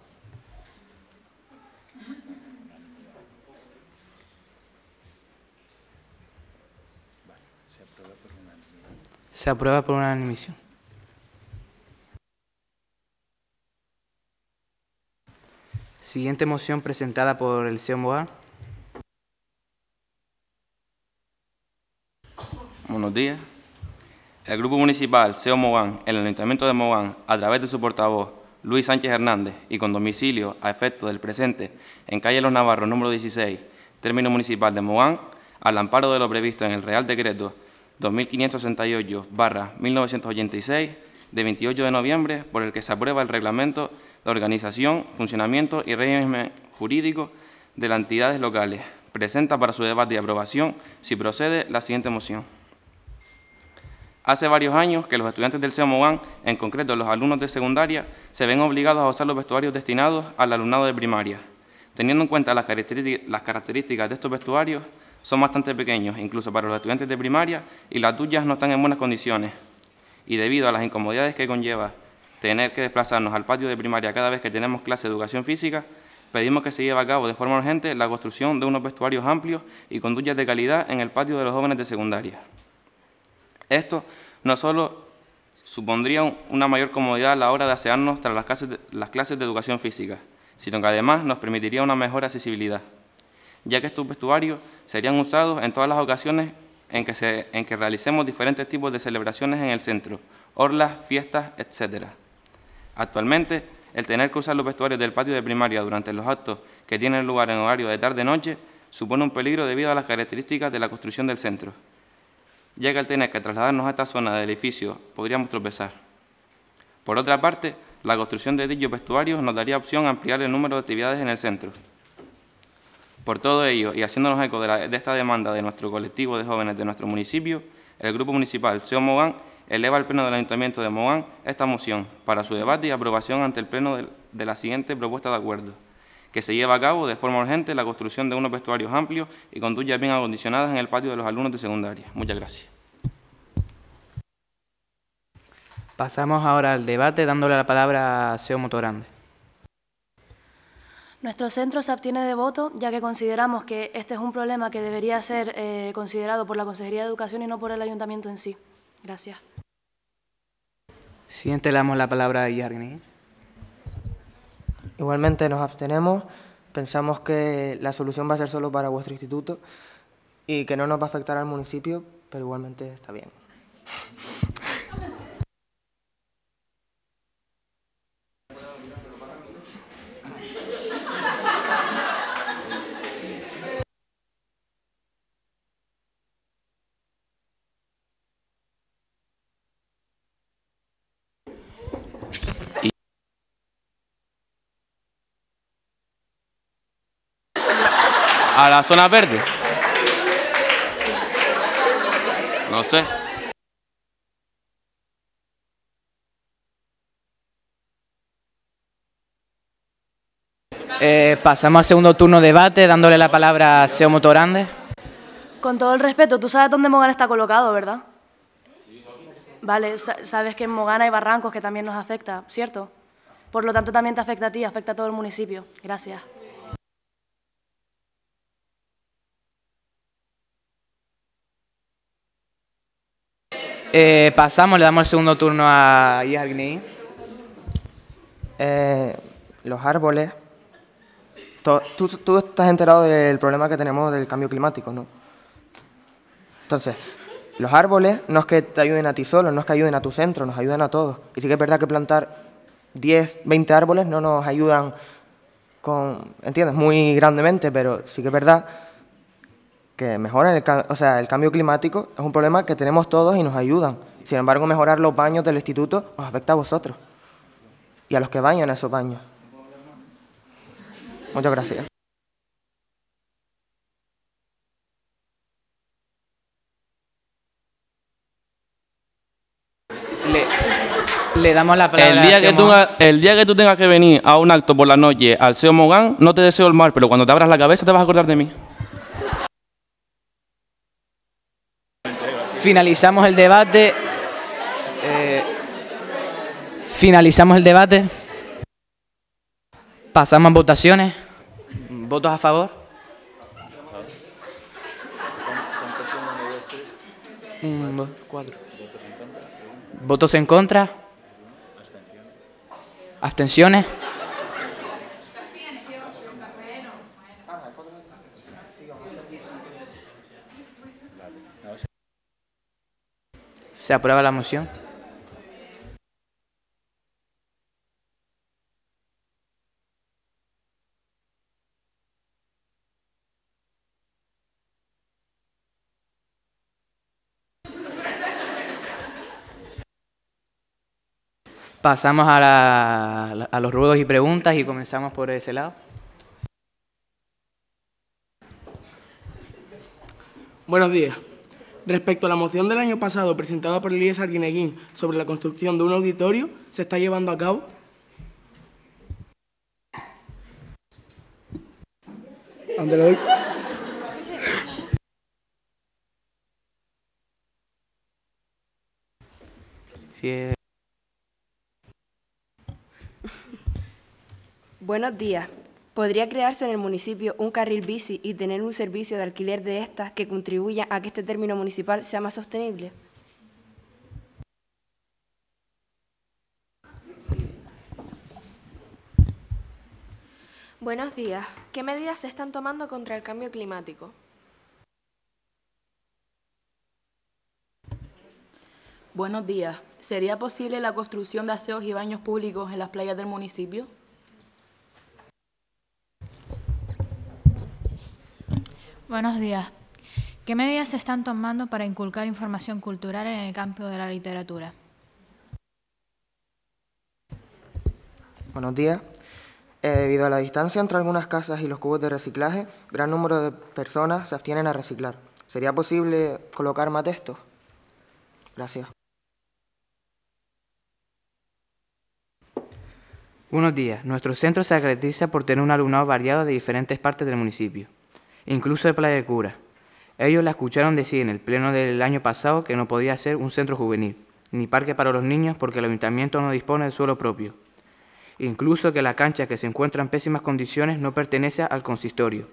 Se aprueba por una unanimidad. Siguiente moción presentada por el CEO Mogán. Buenos días. El Grupo Municipal CEO Mogán, el Ayuntamiento de Mogán, a través de su portavoz, Luis Sánchez Hernández, y con domicilio a efecto del presente en calle Los Navarros, número 16, término municipal de Mogán, al amparo de lo previsto en el Real Decreto 2568-1986 de 28 de noviembre, por el que se aprueba el reglamento de organización, funcionamiento y régimen jurídico de las entidades locales. Presenta para su debate y aprobación, si procede, la siguiente moción. Hace varios años que los estudiantes del CEOMOGAN, en concreto los alumnos de secundaria, se ven obligados a usar los vestuarios destinados al alumnado de primaria. Teniendo en cuenta las características de estos vestuarios, son bastante pequeños, incluso para los estudiantes de primaria, y las duchas no están en buenas condiciones. Y debido a las incomodidades que conlleva tener que desplazarnos al patio de primaria cada vez que tenemos clase de educación física, pedimos que se lleve a cabo de forma urgente la construcción de unos vestuarios amplios y con duchas de calidad en el patio de los jóvenes de secundaria. Esto no solo supondría una mayor comodidad a la hora de asearnos tras las clases de educación física, sino que además nos permitiría una mejor accesibilidad ya que estos vestuarios serían usados en todas las ocasiones en que, realicemos diferentes tipos de celebraciones en el centro, orlas, fiestas, etc. Actualmente, el tener que usar los vestuarios del patio de primaria durante los actos que tienen lugar en horario de tarde-noche supone un peligro debido a las características de la construcción del centro, ya que al tener que trasladarnos a esta zona del edificio podríamos tropezar. Por otra parte, la construcción de dichos vestuarios nos daría opción a ampliar el número de actividades en el centro. Por todo ello, y haciéndonos eco de, esta demanda de nuestro colectivo de jóvenes de nuestro municipio, el Grupo Municipal SEO Mogán eleva al Pleno del Ayuntamiento de Mogán esta moción para su debate y aprobación ante el Pleno de, la siguiente propuesta de acuerdo, que se lleva a cabo de forma urgente la construcción de unos vestuarios amplios y con duchas bien acondicionadas en el patio de los alumnos de secundaria. Muchas gracias. Pasamos ahora al debate dándole la palabra a SEO Motorande. Nuestro centro se abstiene de voto, ya que consideramos que este es un problema que debería ser eh, considerado por la Consejería de Educación y no por el Ayuntamiento en sí. Gracias. Siguiente le damos la palabra a Yarni. Igualmente nos abstenemos. Pensamos que la solución va a ser solo para vuestro instituto y que no nos va a afectar al municipio, pero igualmente está bien. a la zona verde? No sé. Eh, pasamos al segundo turno de debate, dándole la palabra a Seo Motorande. Con todo el respeto, tú sabes dónde Mogán está colocado, ¿verdad? Vale, sabes que en Mogán hay barrancos que también nos afecta, ¿cierto? Por lo tanto, también te afecta a ti, afecta a todo el municipio. Gracias. Eh, pasamos, le damos el segundo turno a Iagni. Eh, los árboles. Tú, tú, estás enterado del problema que tenemos del cambio climático, ¿no? Entonces, los árboles no es que te ayuden a ti solo, no es que ayuden a tu centro, nos ayudan a todos. Y sí que es verdad que plantar 10, 20 árboles no nos ayudan con, ¿entiendes? Muy grandemente, pero sí que es verdad que mejoran el, o sea, el cambio climático, es un problema que tenemos todos y nos ayudan. Sin embargo, mejorar los baños del instituto os afecta a vosotros y a los que bañan en esos baños. Muchas gracias. Le, damos la palabra el día, que tú, el día que tú tengas que venir a un acto por la noche al Seo Mogán, no te deseo el mal, pero cuando te abras la cabeza te vas a acordar de mí. finalizamos el debate. Eh, finalizamos el debate. Pasamos a votaciones. ¿Votos a favor? ¿Votos en contra? ¿Abstenciones? ¿Se aprueba la moción? Pasamos a, los ruegos y preguntas y comenzamos por ese lado. Buenos días. Respecto a la moción del año pasado presentada por Elías Arguineguín sobre la construcción de un auditorio, ¿se está llevando a cabo? Eh. Buenos días. Podría crearse en el municipio un carril bici y tener un servicio de alquiler de estas que contribuya a que este término municipal sea más sostenible. Buenos días. ¿Qué medidas se están tomando contra el cambio climático? Buenos días. ¿Sería posible la construcción de aseos y baños públicos en las playas del municipio? Buenos días. ¿Qué medidas se están tomando para inculcar información cultural en el campo de la literatura? Buenos días. Eh, debido a la distancia entre algunas casas y los cubos de reciclaje, gran número de personas se abstienen a reciclar. ¿Sería posible colocar más textos? Gracias. Buenos días. Nuestro centro se caracteriza por tener un alumnado variado de diferentes partes del municipio incluso de Playa de Cura. Ellos la escucharon decir en el pleno del año pasado que no podía ser un centro juvenil, ni parque para los niños porque el ayuntamiento no dispone del suelo propio. Incluso que la cancha que se encuentra en pésimas condiciones no pertenece al consistorio,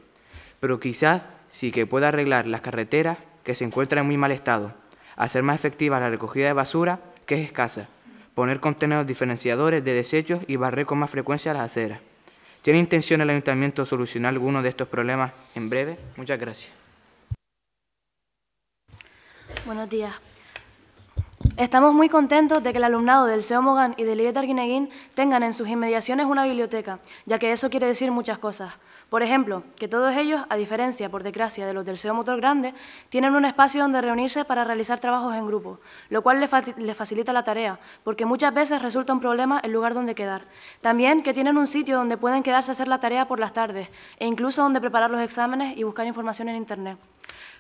pero quizás sí que pueda arreglar las carreteras que se encuentran en muy mal estado, hacer más efectiva la recogida de basura, que es escasa, poner contenedores diferenciadores de desechos y barrer con más frecuencia las aceras. ¿Tiene intención el ayuntamiento solucionar alguno de estos problemas en breve? Muchas gracias. Buenos días. Estamos muy contentos de que el alumnado del CEO Mogán y del IETA Guineguín tengan en sus inmediaciones una biblioteca, ya que eso quiere decir muchas cosas. Por ejemplo, que todos ellos, a diferencia, por desgracia, de los del CEO Motor Grande, tienen un espacio donde reunirse para realizar trabajos en grupo, lo cual les, les, facilita la tarea, porque muchas veces resulta un problema el lugar donde quedar. También que tienen un sitio donde pueden quedarse a hacer la tarea por las tardes, e incluso donde preparar los exámenes y buscar información en Internet.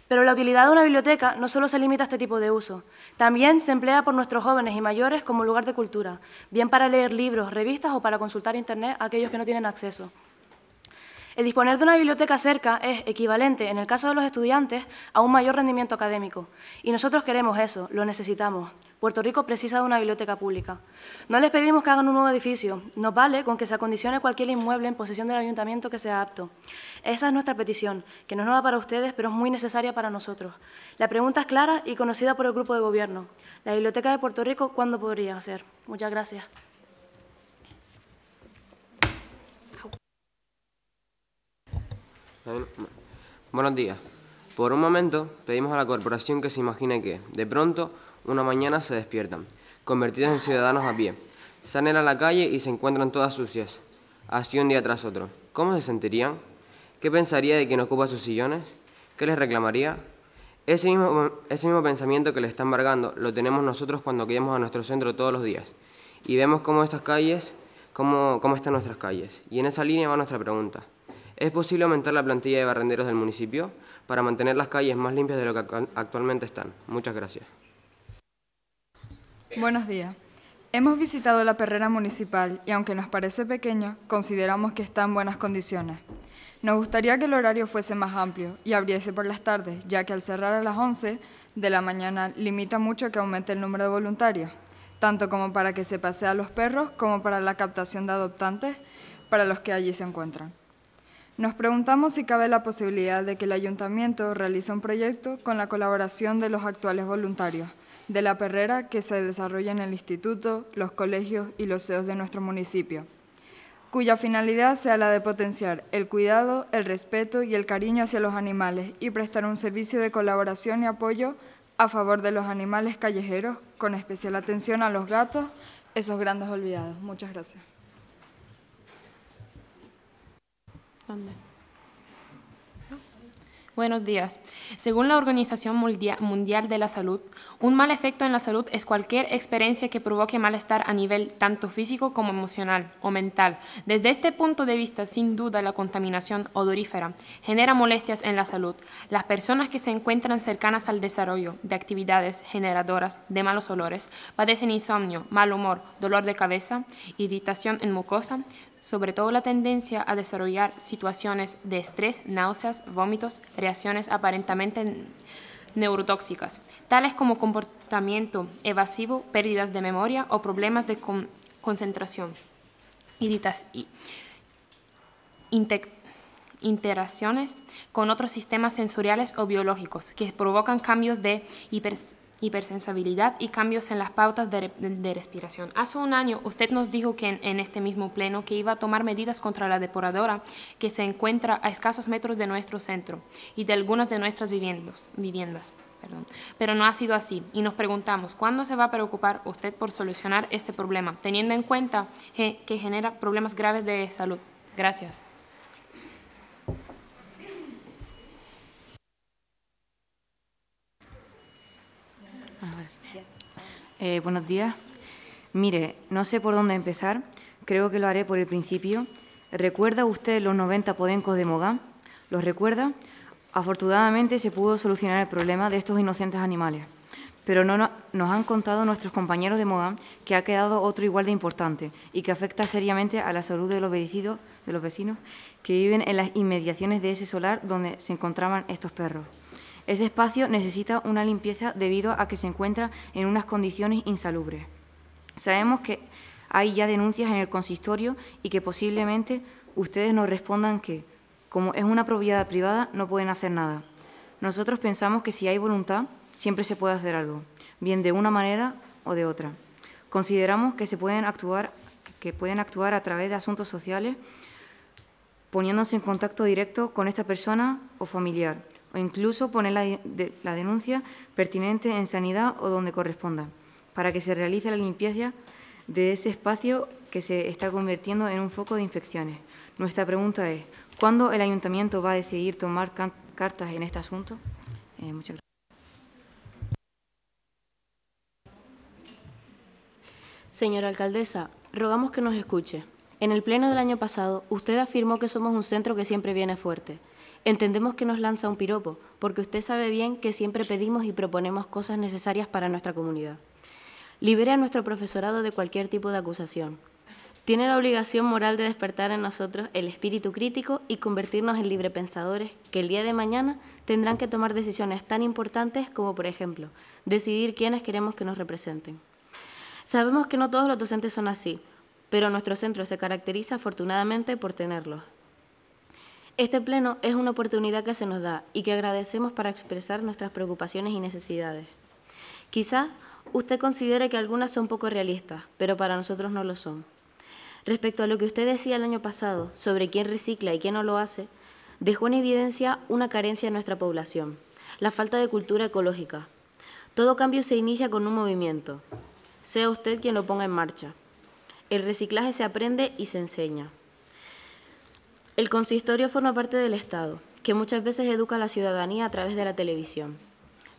Pero la utilidad de una biblioteca no solo se limita a este tipo de uso, también se emplea por nuestros jóvenes y mayores como lugar de cultura, bien para leer libros, revistas o para consultar Internet a aquellos que no tienen acceso. El disponer de una biblioteca cerca es equivalente, en el caso de los estudiantes, a un mayor rendimiento académico. Y nosotros queremos eso, lo necesitamos. Puerto Rico precisa de una biblioteca pública. No les pedimos que hagan un nuevo edificio, nos vale con que se acondicione cualquier inmueble en posesión del ayuntamiento que sea apto. Esa es nuestra petición, que no es nueva para ustedes, pero es muy necesaria para nosotros. La pregunta es clara y conocida por el grupo de gobierno. La biblioteca de Puerto Rico, ¿cuándo podría ser? Muchas gracias. Buenos días. Por un momento pedimos a la corporación que se imagine que, de pronto, una mañana se despiertan, convertidos en ciudadanos a pie. Salen a la calle y se encuentran todas sucias, así un día tras otro. ¿Cómo se sentirían? ¿Qué pensaría de quien ocupa sus sillones? ¿Qué les reclamaría? Ese mismo, pensamiento que les está embargando lo tenemos nosotros cuando quedamos a nuestro centro todos los días y vemos cómo estas calles, cómo están nuestras calles. Y en esa línea va nuestra pregunta. ¿Es posible aumentar la plantilla de barrenderos del municipio para mantener las calles más limpias de lo que actualmente están? Muchas gracias. Buenos días. Hemos visitado la perrera municipal y aunque nos parece pequeño, consideramos que está en buenas condiciones. Nos gustaría que el horario fuese más amplio y abriese por las tardes, ya que al cerrar a las 11 de la mañana limita mucho que aumente el número de voluntarios, tanto como para que se pase a los perros como para la captación de adoptantes para los que allí se encuentran. Nos preguntamos si cabe la posibilidad de que el ayuntamiento realice un proyecto con la colaboración de los actuales voluntarios de la perrera que se desarrolla en el instituto, los colegios y los CEOs de nuestro municipio, cuya finalidad sea la de potenciar el cuidado, el respeto y el cariño hacia los animales y prestar un servicio de colaboración y apoyo a favor de los animales callejeros, con especial atención a los gatos, esos grandes olvidados. Muchas gracias. Buenos días. Según la Organización Mundial de la Salud, un mal efecto en la salud es cualquier experiencia que provoque malestar a nivel tanto físico como emocional o mental. Desde este punto de vista, sin duda, la contaminación odorífera genera molestias en la salud. Las personas que se encuentran cercanas al desarrollo de actividades generadoras de malos olores padecen insomnio, mal humor, dolor de cabeza, irritación en mucosa, sobre todo la tendencia a desarrollar situaciones de estrés, náuseas, vómitos, reacciones aparentemente neurotóxicas, tales como comportamiento evasivo, pérdidas de memoria o problemas de concentración, concentración, interacciones con otros sistemas sensoriales o biológicos que provocan cambios de hiper hipersensibilidad y cambios en las pautas de, respiración. Hace un año usted nos dijo que en, este mismo pleno que iba a tomar medidas contra la depuradora que se encuentra a escasos metros de nuestro centro y de algunas de nuestras viviendas. viviendas perdón. Pero no ha sido así y nos preguntamos cuándo se va a preocupar usted por solucionar este problema, teniendo en cuenta eh, que genera problemas graves de salud. Gracias. Eh, buenos días. Mire, no sé por dónde empezar. Creo que lo haré por el principio. ¿Recuerda usted los 90 podencos de Mogán? ¿Los recuerda? Afortunadamente se pudo solucionar el problema de estos inocentes animales. Pero no, nos han contado nuestros compañeros de Mogán que ha quedado otro igual de importante y que afecta seriamente a la salud de los, de los vecinos que viven en las inmediaciones de ese solar donde se encontraban estos perros. Ese espacio necesita una limpieza debido a que se encuentra en unas condiciones insalubres. Sabemos que hay ya denuncias en el consistorio y que posiblemente ustedes nos respondan que, como es una propiedad privada, no pueden hacer nada. Nosotros pensamos que si hay voluntad, siempre se puede hacer algo, bien de una manera o de otra. Consideramos que se pueden actuar, que pueden actuar a través de asuntos sociales, poniéndose en contacto directo con esta persona o familiar, incluso poner la, denuncia pertinente en sanidad o donde corresponda, para que se realice la limpieza de ese espacio que se está convirtiendo en un foco de infecciones. Nuestra pregunta es, ¿cuándo el ayuntamiento va a decidir tomar cartas en este asunto? Eh, muchas gracias. Señora alcaldesa, rogamos que nos escuche. En el pleno del año pasado, usted afirmó que somos un centro que siempre viene fuerte. Entendemos que nos lanza un piropo, porque usted sabe bien que siempre pedimos y proponemos cosas necesarias para nuestra comunidad. Libere a nuestro profesorado de cualquier tipo de acusación. Tiene la obligación moral de despertar en nosotros el espíritu crítico y convertirnos en librepensadores que el día de mañana tendrán que tomar decisiones tan importantes como, por ejemplo, decidir quiénes queremos que nos representen. Sabemos que no todos los docentes son así, pero nuestro centro se caracteriza afortunadamente por tenerlos. Este pleno es una oportunidad que se nos da y que agradecemos para expresar nuestras preocupaciones y necesidades. Quizá usted considere que algunas son poco realistas, pero para nosotros no lo son. Respecto a lo que usted decía el año pasado sobre quién recicla y quién no lo hace, dejó en evidencia una carencia en nuestra población, la falta de cultura ecológica. Todo cambio se inicia con un movimiento. Sea usted quien lo ponga en marcha. El reciclaje se aprende y se enseña. El consistorio forma parte del Estado, que muchas veces educa a la ciudadanía a través de la televisión,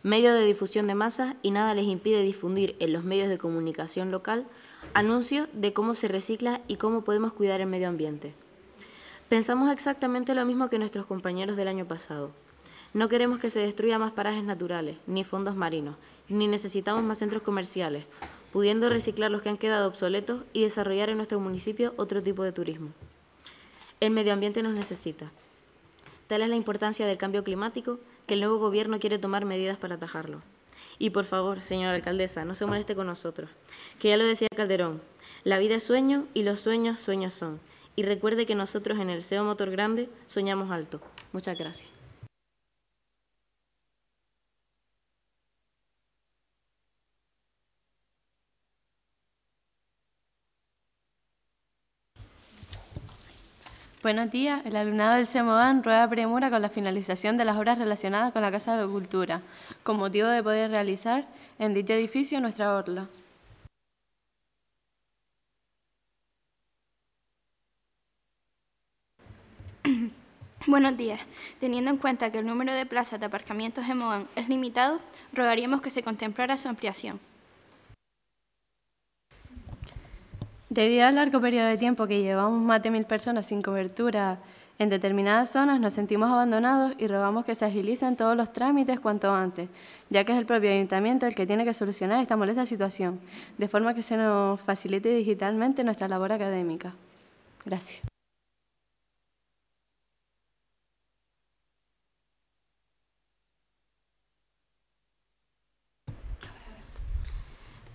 medio de difusión de masas y nada les impide difundir en los medios de comunicación local anuncios de cómo se recicla y cómo podemos cuidar el medio ambiente. Pensamos exactamente lo mismo que nuestros compañeros del año pasado. No queremos que se destruyan más parajes naturales, ni fondos marinos, ni necesitamos más centros comerciales, pudiendo reciclar los que han quedado obsoletos y desarrollar en nuestro municipio otro tipo de turismo. El medio ambiente nos necesita. Tal es la importancia del cambio climático que el nuevo gobierno quiere tomar medidas para atajarlo. Y por favor, señora alcaldesa, no se moleste con nosotros. Que ya lo decía Calderón, la vida es sueño y los sueños sueños son. Y recuerde que nosotros en el CEO Motor Grande soñamos alto. Muchas gracias. Buenos días. El alumnado del CEMOAN rueda premura con la finalización de las obras relacionadas con la Casa de la Cultura, con motivo de poder realizar en dicho edificio nuestra orla. Buenos días. Teniendo en cuenta que el número de plazas de aparcamientos de Mogán es limitado, rogaríamos que se contemplara su ampliación. Debido al largo periodo de tiempo que llevamos más de mil personas sin cobertura en determinadas zonas, nos sentimos abandonados y rogamos que se agilicen todos los trámites cuanto antes, ya que es el propio ayuntamiento el que tiene que solucionar esta molesta situación, de forma que se nos facilite digitalmente nuestra labor académica. Gracias.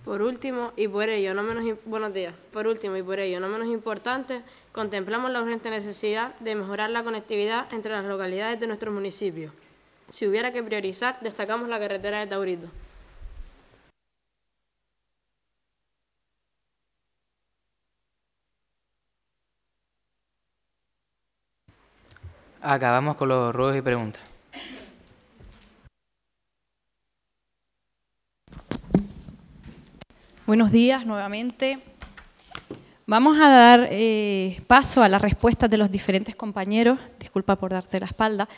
Por último, y por ello no menos buenos días. Por último y por ello no menos importante, contemplamos la urgente necesidad de mejorar la conectividad entre las localidades de nuestros municipios. Si hubiera que priorizar, destacamos la carretera de Taurito. Acabamos con los ruegos y preguntas. Buenos días nuevamente. Vamos a dar eh, paso a las respuestas de los diferentes compañeros. Disculpa por darte la espalda.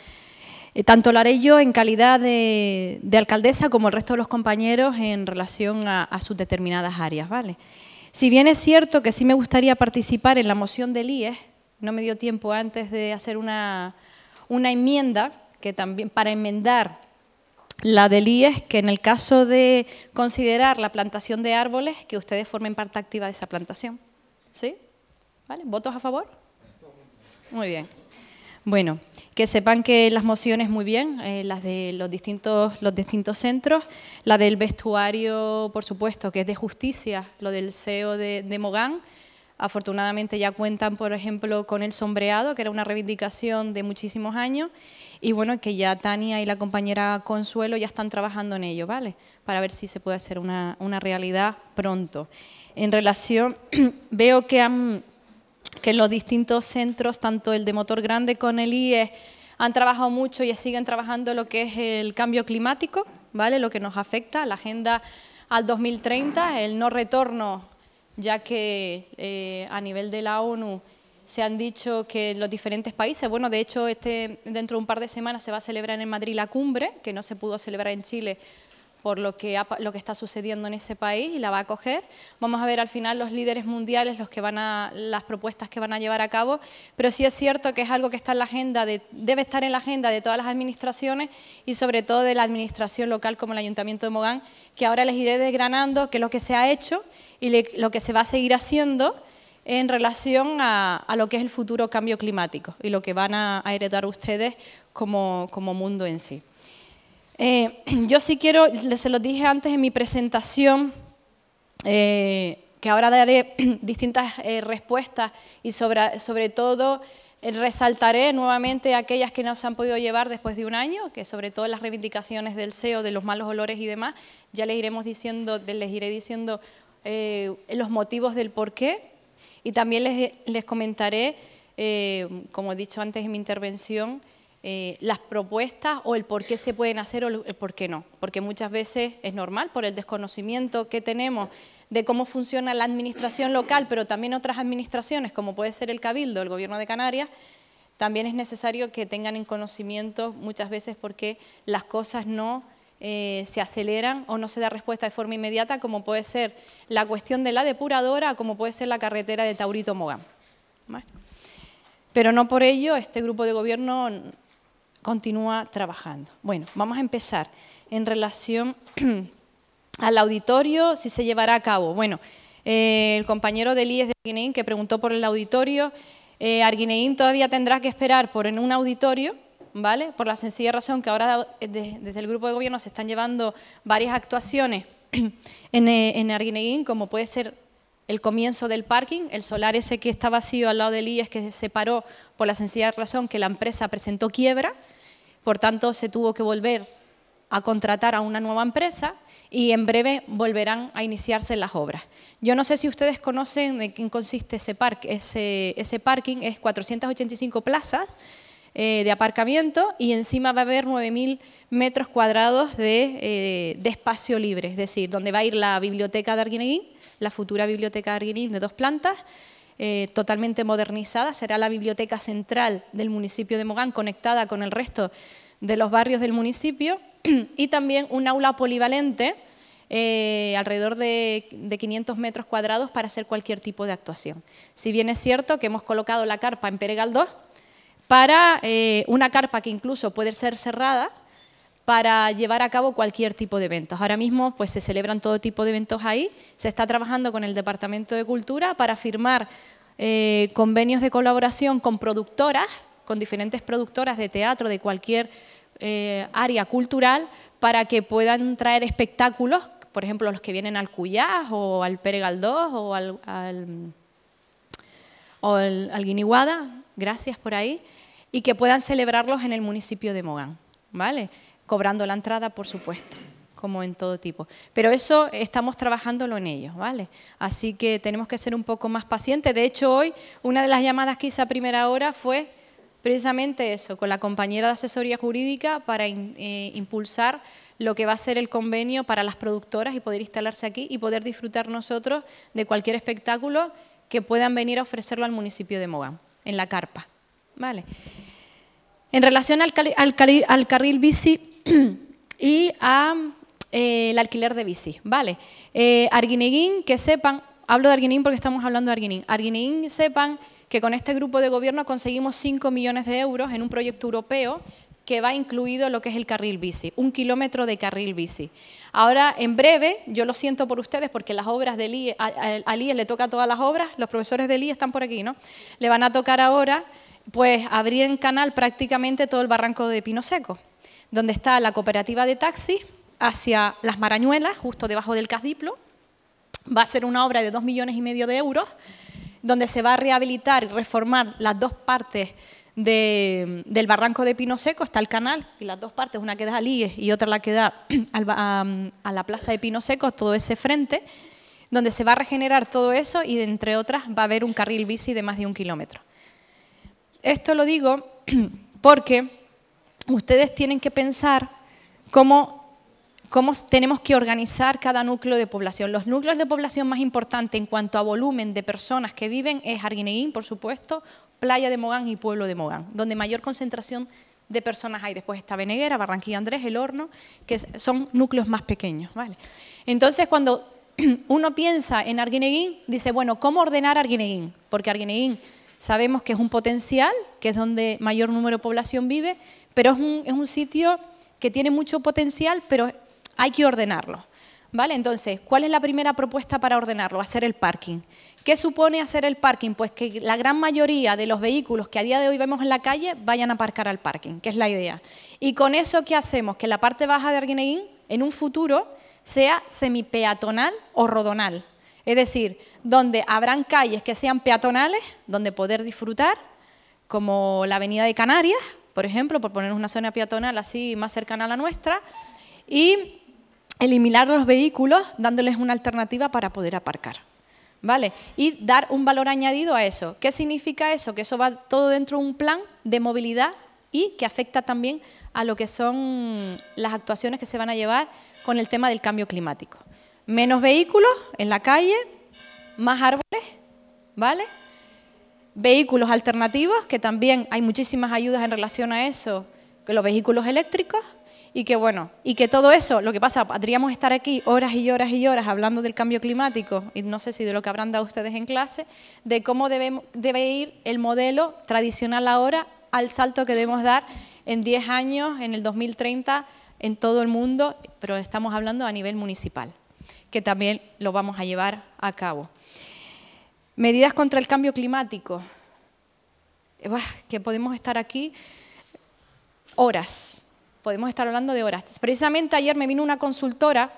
Eh, tanto lo haré yo en calidad de, alcaldesa como el resto de los compañeros en relación a, sus determinadas áreas. ¿vale? Si bien es cierto que sí me gustaría participar en la moción del IES, no me dio tiempo antes de hacer una, una enmienda que también para enmendar la del es que en el caso de considerar la plantación de árboles, que ustedes formen parte activa de esa plantación. ¿Sí? ¿Votos a favor? Muy bien. Bueno, que sepan que las mociones muy bien, eh, las de los distintos, los distintos centros, la del vestuario, por supuesto, que es de justicia, lo del CEO de, de Mogán, Afortunadamente ya cuentan, por ejemplo, con el sombreado, que era una reivindicación de muchísimos años, y bueno, que ya Tania y la compañera Consuelo ya están trabajando en ello, ¿vale? Para ver si se puede hacer una, una realidad pronto. En relación, veo que, han, que los distintos centros, tanto el de motor grande con el IES, han trabajado mucho y siguen trabajando lo que es el cambio climático, ¿vale? Lo que nos afecta, la agenda al 2030, el no retorno ya que eh, a nivel de la ONU se han dicho que los diferentes países, bueno, de hecho este, dentro de un par de semanas se va a celebrar en Madrid la cumbre, que no se pudo celebrar en Chile por lo que, lo que está sucediendo en ese país y la va a acoger. Vamos a ver al final los líderes mundiales, los que van a, las propuestas que van a llevar a cabo, pero sí es cierto que es algo que está en la agenda, de, debe estar en la agenda de todas las administraciones y sobre todo de la administración local como el Ayuntamiento de Mogán, que ahora les iré desgranando qué es lo que se ha hecho y lo que se va a seguir haciendo en relación a, lo que es el futuro cambio climático y lo que van a, heredar ustedes como, mundo en sí. Eh, yo sí quiero, se lo dije antes en mi presentación, eh, que ahora daré distintas eh, respuestas y sobre, sobre todo resaltaré nuevamente aquellas que no se han podido llevar después de un año, que sobre todo las reivindicaciones del CEO, de los malos olores y demás, ya les iremos diciendo, les iré diciendo eh, los motivos del por qué y también les, comentaré, eh, como he dicho antes en mi intervención, eh, las propuestas o el por qué se pueden hacer o el por qué no. Porque muchas veces es normal por el desconocimiento que tenemos de cómo funciona la administración local, pero también otras administraciones, como puede ser el Cabildo, el Gobierno de Canarias, también es necesario que tengan en conocimiento muchas veces porque las cosas no eh, se aceleran o no se da respuesta de forma inmediata, como puede ser la cuestión de la depuradora, como puede ser la carretera de Taurito-Mogán. Pero no por ello este grupo de gobierno continúa trabajando. Bueno, vamos a empezar en relación al auditorio, si se llevará a cabo. Bueno, eh, el compañero de Elías de Arguineín que preguntó por el auditorio, eh, Arguineín todavía tendrá que esperar por en un auditorio por la sencilla razón que ahora eh, desde el grupo de gobierno se están llevando varias actuaciones eh, en, Arguineguín, como puede ser el comienzo del parking, el solar ese que está vacío al lado del IES que se paró por la sencilla razón que la empresa presentó quiebra, por tanto se tuvo que volver a contratar a una nueva empresa y en breve volverán a iniciarse las obras. Yo no sé si ustedes conocen de qué consiste ese, parque. Ese, ese parking, es 485 plazas eh, de aparcamiento y encima va a haber 9.000 metros cuadrados eh, de, espacio libre, es decir, donde va a ir la biblioteca de Arguineguín, la futura biblioteca de Arguineguín de dos plantas, eh, totalmente modernizada, será la biblioteca central del municipio de Mogán, conectada con el resto de los barrios del municipio, y también un aula polivalente, alrededor de, de, 500 metros cuadrados para hacer cualquier tipo de actuación. Si bien es cierto que hemos colocado la carpa en Peregal 2, para eh, una carpa que incluso puede ser cerrada para llevar a cabo cualquier tipo de eventos. Ahora mismo pues, se celebran todo tipo de eventos ahí, se está trabajando con el Departamento de Cultura para firmar eh, convenios de colaboración con productoras, con diferentes productoras de teatro, de cualquier eh, área cultural, para que puedan traer espectáculos, por ejemplo, los que vienen al Cuyás o al Pere Galdós o al, al, gracias por ahí, y que puedan celebrarlos en el municipio de Mogán, ¿vale? Cobrando la entrada, por supuesto, como en todo tipo. Pero eso estamos trabajándolo en ellos, ¿vale? Así que tenemos que ser un poco más pacientes. De hecho, hoy una de las llamadas que hice a primera hora fue precisamente eso, con la compañera de asesoría jurídica para eh, impulsar lo que va a ser el convenio para las productoras y poder instalarse aquí y poder disfrutar nosotros de cualquier espectáculo que puedan venir a ofrecerlo al municipio de Mogán en la carpa. ¿Vale? En relación al, al, carril bici y al eh, alquiler de bici, ¿vale? Eh, Arguineguín, que sepan, hablo de Arguineguín porque estamos hablando de Arguineguín, Arguineguín sepan que con este grupo de gobierno conseguimos 5 millones de euros en un proyecto europeo que va incluido lo que es el carril bici, un kilómetro de carril bici. Ahora, en breve, yo lo siento por ustedes porque las obras de IE, a le toca todas las obras, los profesores de IE están por aquí, ¿no? Le van a tocar ahora, pues, abrir en canal prácticamente todo el barranco de Pino Seco, donde está la cooperativa de taxis hacia Las Marañuelas, justo debajo del Casdiplo. Va a ser una obra de dos millones y medio de euros, donde se va a rehabilitar y reformar las dos partes del barranco de Pino Seco está el canal y las dos partes, una que da a Líes y otra la que da a, la plaza de Pino Seco, todo ese frente, donde se va a regenerar todo eso y entre otras va a haber un carril bici de más de un kilómetro. Esto lo digo porque ustedes tienen que pensar cómo, cómo, tenemos que organizar cada núcleo de población. Los núcleos de población más importantes en cuanto a volumen de personas que viven es Arguineguín, por supuesto, Playa de Mogán y Pueblo de Mogán, donde mayor concentración de personas hay. Después está Beneguera, Barranquilla Andrés, El Horno, que son núcleos más pequeños. ¿vale? Entonces, cuando uno piensa en Arguineguín, dice, bueno, ¿cómo ordenar Arguineguín? Porque Arguineguín sabemos que es un potencial, que es donde mayor número de población vive, pero es un, es un sitio que tiene mucho potencial, pero hay que ordenarlo. ¿Vale? Entonces, ¿cuál es la primera propuesta para ordenarlo? Hacer el parking. ¿Qué supone hacer el parking? Pues que la gran mayoría de los vehículos que a día de hoy vemos en la calle vayan a aparcar al parking, que es la idea. Y con eso, ¿qué hacemos? Que la parte baja de Arguineguín, en un futuro, sea semipeatonal o rodonal. Es decir, donde habrán calles que sean peatonales, donde poder disfrutar, como la Avenida de Canarias, por ejemplo, por poner una zona peatonal así más cercana a la nuestra, y eliminar los vehículos dándoles una alternativa para poder aparcar. ¿Vale? Y dar un valor añadido a eso. ¿Qué significa eso? Que eso va todo dentro de un plan de movilidad y que afecta también a lo que son las actuaciones que se van a llevar con el tema del cambio climático. Menos vehículos en la calle, más árboles, ¿vale? Vehículos alternativos, que también hay muchísimas ayudas en relación a eso, que los vehículos eléctricos, y que bueno, y que todo eso, lo que pasa, podríamos estar aquí horas y horas y horas hablando del cambio climático, y no sé si de lo que habrán dado ustedes en clase, de cómo debe, ir el modelo tradicional ahora al salto que debemos dar en 10 años, en el 2030, en todo el mundo, pero estamos hablando a nivel municipal, que también lo vamos a llevar a cabo. Medidas contra el cambio climático. que podemos estar aquí horas podemos estar hablando de horas. Precisamente ayer me vino una consultora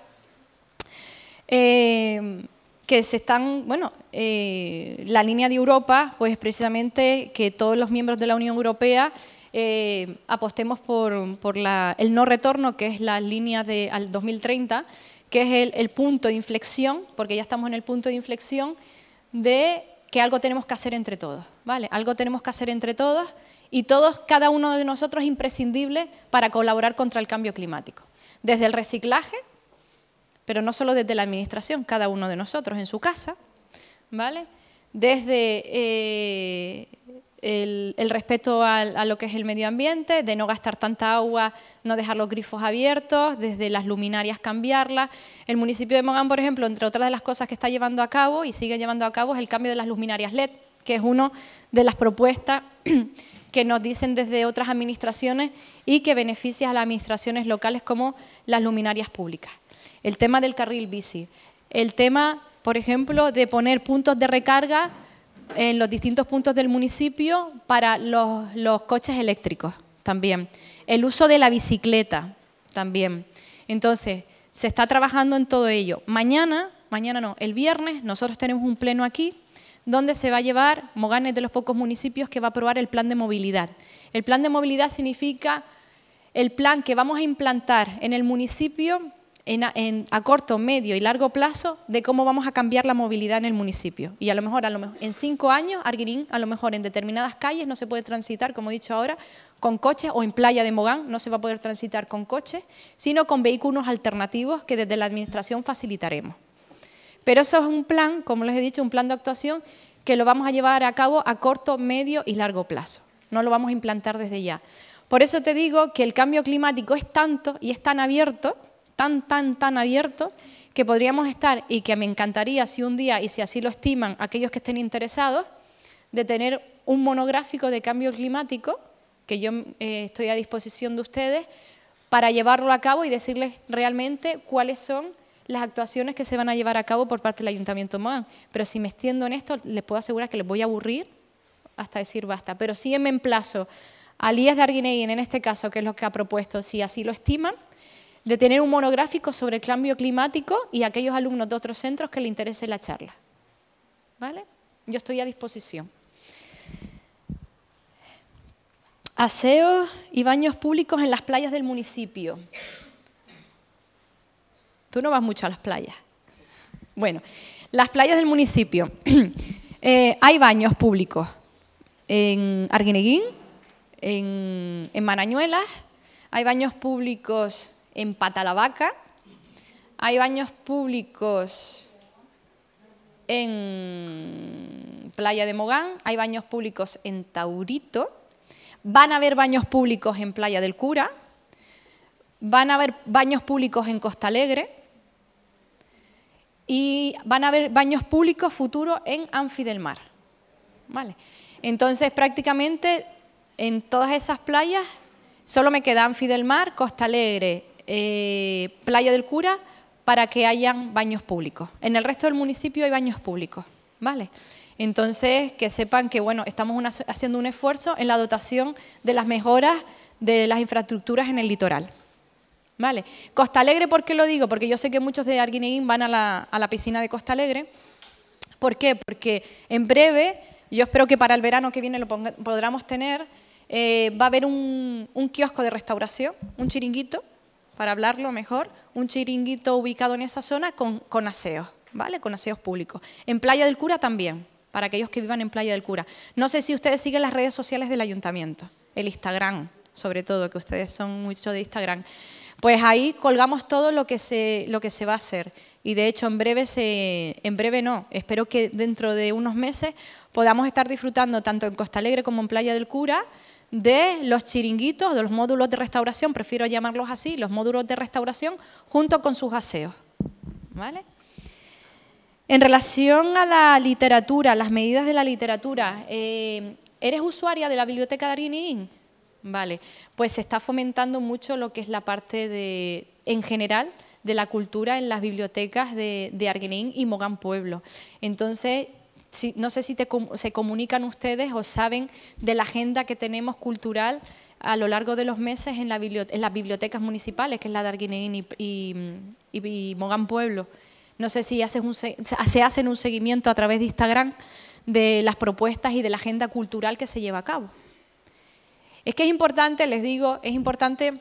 eh, que se están, bueno, eh, la línea de Europa, pues precisamente que todos los miembros de la Unión Europea eh, apostemos por, el no retorno, que es la línea de, al 2030, que es el, el punto de inflexión, porque ya estamos en el punto de inflexión de que algo tenemos que hacer entre todos, ¿vale? Algo tenemos que hacer entre todos y todos, cada uno de nosotros es imprescindible para colaborar contra el cambio climático. Desde el reciclaje, pero no solo desde la administración, cada uno de nosotros en su casa, ¿vale? Desde eh, el, respeto a, a lo que es el medio ambiente, de no gastar tanta agua, no dejar los grifos abiertos, desde las luminarias cambiarlas. El municipio de Mogán, por ejemplo, entre otras de las cosas que está llevando a cabo y sigue llevando a cabo es el cambio de las luminarias LED, que es una de las propuestas que nos dicen desde otras administraciones y que beneficia a las administraciones locales como las luminarias públicas. El tema del carril bici, el tema, por ejemplo, de poner puntos de recarga en los distintos puntos del municipio para los, coches eléctricos también, el uso de la bicicleta también. Entonces, se está trabajando en todo ello. Mañana, mañana no, el viernes nosotros tenemos un pleno aquí Dónde se va a llevar, Mogán es de los pocos municipios que va a aprobar el plan de movilidad. El plan de movilidad significa el plan que vamos a implantar en el municipio en a, corto, medio y largo plazo de cómo vamos a cambiar la movilidad en el municipio. Y a lo mejor, a lo mejor en cinco años, Arguirín, a lo mejor en determinadas calles no se puede transitar, como he dicho ahora, con coches o en Playa de Mogán no se va a poder transitar con coches, sino con vehículos alternativos que desde la Administración facilitaremos. Pero eso es un plan, como les he dicho, un plan de actuación que lo vamos a llevar a cabo a corto, medio y largo plazo. No lo vamos a implantar desde ya. Por eso te digo que el cambio climático es tanto y es tan abierto, tan, tan, tan abierto, que podríamos estar, y que me encantaría si un día, y si así lo estiman aquellos que estén interesados, de tener un monográfico de cambio climático, que yo eh, estoy a disposición de ustedes, para llevarlo a cabo y decirles realmente cuáles son las actuaciones que se van a llevar a cabo por parte del Ayuntamiento Pero si me extiendo en esto, les puedo asegurar que les voy a aburrir hasta decir basta. Pero sí me emplazo a Lías de Arguineguín, en este caso, que es lo que ha propuesto, si así lo estiman, de tener un monográfico sobre el cambio climático y aquellos alumnos de otros centros que les interese la charla. ¿Vale? Yo estoy a disposición. Aseos y baños públicos en las playas del municipio. Tú no vas mucho a las playas. Bueno, las playas del municipio. Eh, hay baños públicos en Arguineguín, en, Marañuelas, hay baños públicos en Patalabaca, hay baños públicos en Playa de Mogán, hay baños públicos en Taurito, van a haber baños públicos en Playa del Cura, van a haber baños públicos en Costa Alegre, y van a haber baños públicos futuros en Anfi del Mar. ¿Vale? Entonces, prácticamente en todas esas playas solo me queda Anfi del Mar, Costa Alegre, eh, Playa del Cura, para que hayan baños públicos. En el resto del municipio hay baños públicos. ¿Vale? Entonces, que sepan que bueno, estamos haciendo un esfuerzo en la dotación de las mejoras de las infraestructuras en el litoral. ¿Vale? Costa Alegre, ¿por qué lo digo? Porque yo sé que muchos de Arguineguín van a la, piscina de Costa Alegre. ¿Por qué? Porque en breve, yo espero que para el verano que viene lo podremos podamos tener, eh, va a haber un, kiosco de restauración, un chiringuito, para hablarlo mejor, un chiringuito ubicado en esa zona con, con aseos, ¿vale? Con aseos públicos. En Playa del Cura también, para aquellos que vivan en Playa del Cura. No sé si ustedes siguen las redes sociales del ayuntamiento, el Instagram, sobre todo, que ustedes son mucho de Instagram. Pues ahí colgamos todo lo que se, lo que se va a hacer. Y de hecho, en breve, se, en breve no. Espero que dentro de unos meses podamos estar disfrutando, tanto en Costa Alegre como en Playa del Cura, de los chiringuitos, de los módulos de restauración, prefiero llamarlos así, los módulos de restauración, junto con sus aseos. En relación a la literatura, las medidas de la literatura, eh, ¿eres usuaria de la biblioteca de Ariniín? Vale, pues se está fomentando mucho lo que es la parte de, en general, de la cultura en las bibliotecas de, de y Mogán Pueblo. Entonces, si, no sé si se comunican ustedes o saben de la agenda que tenemos cultural a lo largo de los meses en, la en las bibliotecas municipales, que es la de Arguineín y, Mogán Pueblo. No sé si haces un, se hacen un seguimiento a través de Instagram de las propuestas y de la agenda cultural que se lleva a cabo. Es que es importante, les digo, es importante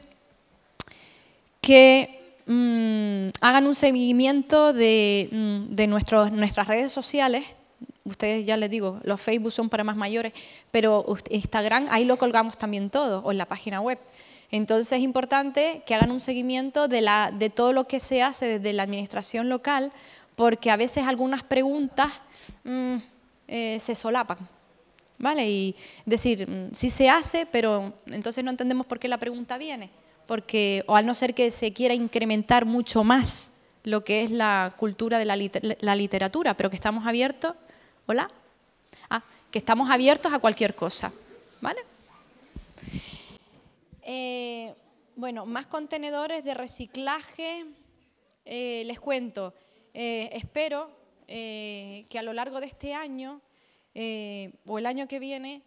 que mm, hagan un seguimiento de, mm, nuestras redes sociales. Ustedes ya les digo, los Facebook son para más mayores, pero Instagram ahí lo colgamos también todo, o en la página web. Entonces es importante que hagan un seguimiento de, todo lo que se hace desde la administración local, porque a veces algunas preguntas mm, eh, se solapan. ¿vale? Y decir, mm, sí se hace, pero entonces no entendemos por qué la pregunta viene, porque o al no ser que se quiera incrementar mucho más lo que es la cultura de la, literatura, pero que estamos abiertos, hola, ah, que estamos abiertos a cualquier cosa, ¿vale? Eh, bueno, más contenedores de reciclaje, eh, les cuento, eh, espero que a lo largo de este año eh, o el año que viene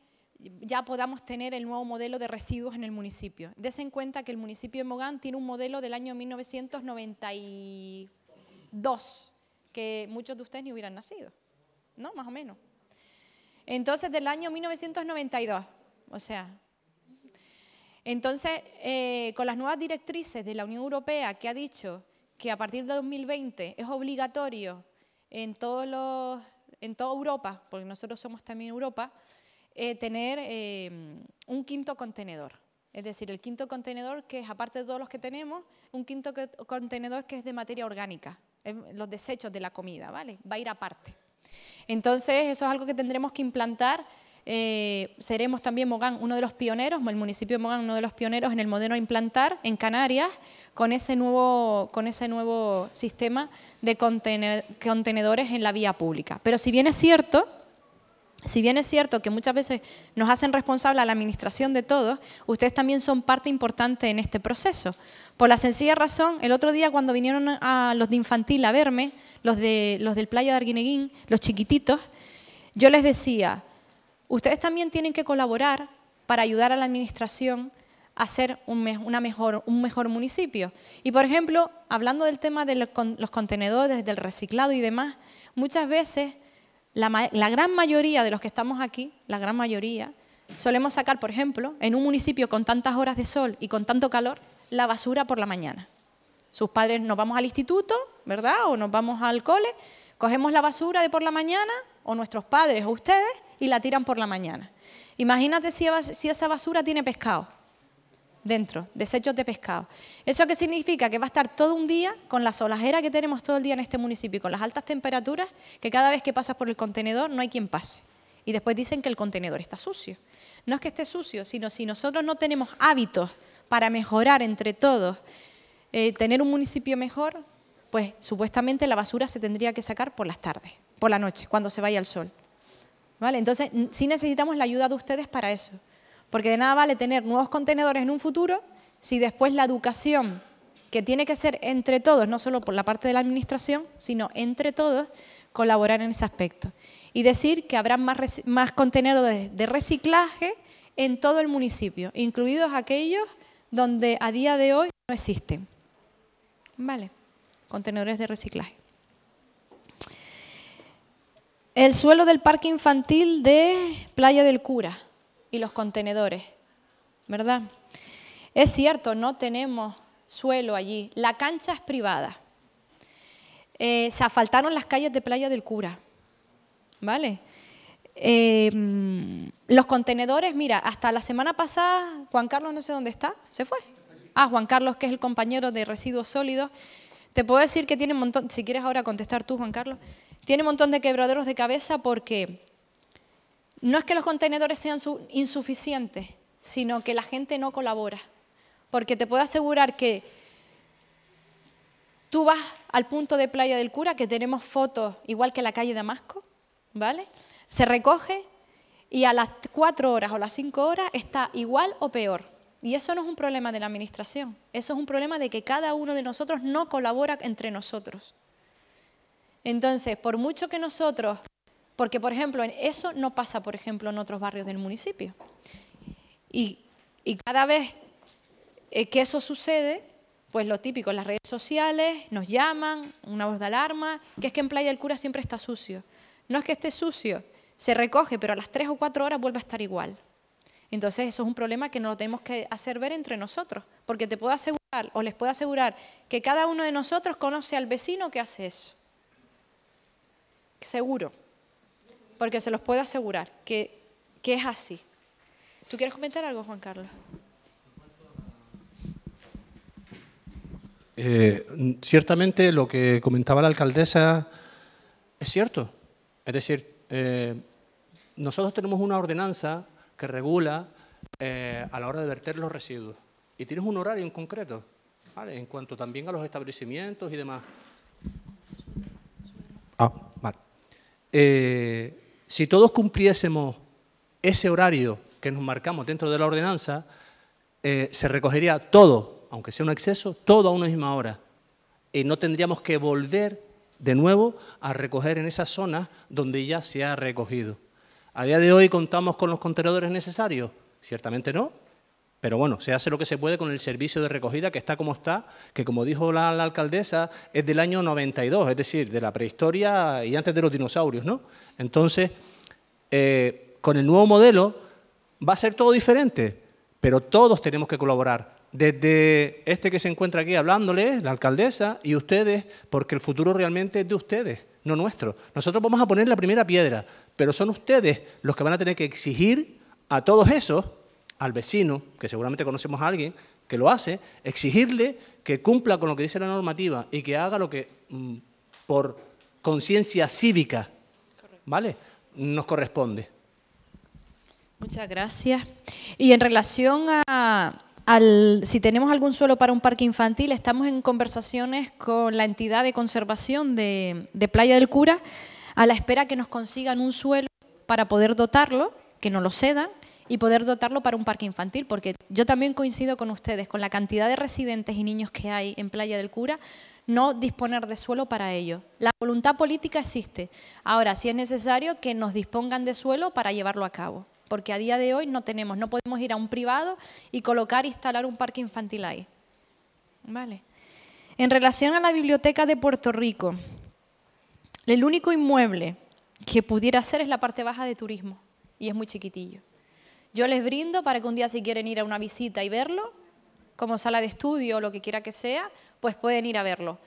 ya podamos tener el nuevo modelo de residuos en el municipio. Dese en cuenta que el municipio de Mogán tiene un modelo del año 1992, que muchos de ustedes ni hubieran nacido, ¿no? Más o menos. Entonces, del año 1992, o sea, entonces, eh, con las nuevas directrices de la Unión Europea que ha dicho que a partir de 2020 es obligatorio en todos los en toda Europa, porque nosotros somos también Europa, eh, tener eh, un quinto contenedor. Es decir, el quinto contenedor que es, aparte de todos los que tenemos, un quinto contenedor que es de materia orgánica, los desechos de la comida, ¿vale? Va a ir aparte. Entonces, eso es algo que tendremos que implantar eh, seremos también Mogán uno de los pioneros, el municipio de Mogán uno de los pioneros en el modelo a implantar en Canarias con ese nuevo, con ese nuevo sistema de contenedores en la vía pública. Pero si bien es cierto, si bien es cierto que muchas veces nos hacen responsable a la administración de todos, ustedes también son parte importante en este proceso. Por la sencilla razón, el otro día cuando vinieron a los de infantil a verme, los, de, los del Playa de Arguineguín, los chiquititos, yo les decía, Ustedes también tienen que colaborar para ayudar a la administración a ser un, mejor, municipio. Y por ejemplo, hablando del tema de los contenedores, del reciclado y demás, muchas veces la, la gran mayoría de los que estamos aquí, la gran mayoría, solemos sacar, por ejemplo, en un municipio con tantas horas de sol y con tanto calor, la basura por la mañana. Sus padres nos vamos al instituto, ¿verdad? O nos vamos al cole, cogemos la basura de por la mañana, o nuestros padres o ustedes, y la tiran por la mañana. Imagínate si, esa basura tiene pescado dentro, desechos de pescado. ¿Eso qué significa? Que va a estar todo un día con la solajera que tenemos todo el día en este municipio, con las altas temperaturas, que cada vez que pasas por el contenedor no hay quien pase. Y después dicen que el contenedor está sucio. No es que esté sucio, sino si nosotros no tenemos hábitos para mejorar entre todos, eh, tener un municipio mejor, pues supuestamente la basura se tendría que sacar por las tardes, por la noche, cuando se vaya el sol. Entonces, sí necesitamos la ayuda de ustedes para eso, porque de nada vale tener nuevos contenedores en un futuro si después la educación, que tiene que ser entre todos, no solo por la parte de la administración, sino entre todos, colaborar en ese aspecto. Y decir que habrá más, más contenedores de reciclaje en todo el municipio, incluidos aquellos donde a día de hoy no existen. ¿Vale? Contenedores de reciclaje el suelo del parque infantil de Playa del Cura y los contenedores, ¿verdad? Es cierto, no tenemos suelo allí. La cancha es privada. Eh, se asfaltaron las calles de Playa del Cura, ¿vale? Em, los contenedores, mira, hasta la semana pasada, Juan Carlos no sé dónde está, se fue. Ah, Juan Carlos, que es el compañero de residuos sólidos. Te puedo decir que tiene un montón, si quieres ahora contestar tú, Juan Carlos, tiene un montón de quebraderos de cabeza porque no es que los contenedores sean insuficientes, sino que la gente no colabora. Porque te puedo asegurar que tú vas al punto de Playa del Cura, que tenemos fotos igual que la calle Damasco, ¿vale? Se recoge y a las cuatro horas o las cinco horas está igual o peor. Y eso no es un problema de la administración, eso es un problema de que cada uno de nosotros no colabora entre nosotros. Entonces, por mucho que nosotros, porque por ejemplo, eso no pasa, por ejemplo, en otros barrios del municipio. Y, cada vez eh, que eso sucede, pues lo típico, las redes sociales nos llaman, una voz de alarma, que es que en Playa el Cura siempre está sucio. No es que esté sucio, se recoge, pero a las tres o cuatro horas vuelve a estar igual. Entonces eso es un problema que no lo tenemos que hacer ver entre nosotros, porque te puedo asegurar o les puedo asegurar que cada uno de nosotros conoce al vecino que hace eso seguro, porque se los puedo asegurar que, es así. ¿Tú quieres comentar algo, Juan Carlos? Eh, ciertamente lo que comentaba la alcaldesa es cierto. Es decir, eh, nosotros tenemos una ordenanza que regula eh, a la hora de verter los residuos y tienes un horario en concreto, en cuanto también a los establecimientos y demás. Ah. Eh, si todos cumpliésemos ese horario que nos marcamos dentro de la ordenanza, eh, se recogería todo, aunque sea un exceso, todo a una misma hora. Y no tendríamos que volver de nuevo a recoger en esa zona donde ya se ha recogido. ¿A día de hoy contamos con los contenedores necesarios? Ciertamente no, pero bueno, se hace lo que se puede con el servicio de recogida que está como está, que como dijo la, alcaldesa, es del año 92, es decir, de la prehistoria y antes de los dinosaurios, ¿no? Entonces, eh, con el nuevo modelo va a ser todo diferente, pero todos tenemos que colaborar. Desde este que se encuentra aquí hablándole, la alcaldesa, y ustedes, porque el futuro realmente es de ustedes, no nuestro. Nosotros vamos a poner la primera piedra, pero son ustedes los que van a tener que exigir a todos esos al vecino, que seguramente conocemos a alguien que lo hace, exigirle que cumpla con lo que dice la normativa y que haga lo que mm, por conciencia cívica, ¿vale? Nos corresponde. Muchas gracias. Y en relación a, al, si tenemos algún suelo para un parque infantil, estamos en conversaciones con la entidad de conservación de, de Playa del Cura a la espera que nos consigan un suelo para poder dotarlo, que nos lo cedan y poder dotarlo para un parque infantil, porque yo también coincido con ustedes, con la cantidad de residentes y niños que hay en Playa del Cura, no disponer de suelo para ello. La voluntad política existe. Ahora, sí es necesario que nos dispongan de suelo para llevarlo a cabo, porque a día de hoy no tenemos, no podemos ir a un privado y colocar, e instalar un parque infantil ahí. Vale. En relación a la biblioteca de Puerto Rico, el único inmueble que pudiera ser es la parte baja de turismo y es muy chiquitillo. Yo les brindo para que un día si quieren ir a una visita y verlo, como sala de estudio o lo que quiera que sea, pues pueden ir a verlo.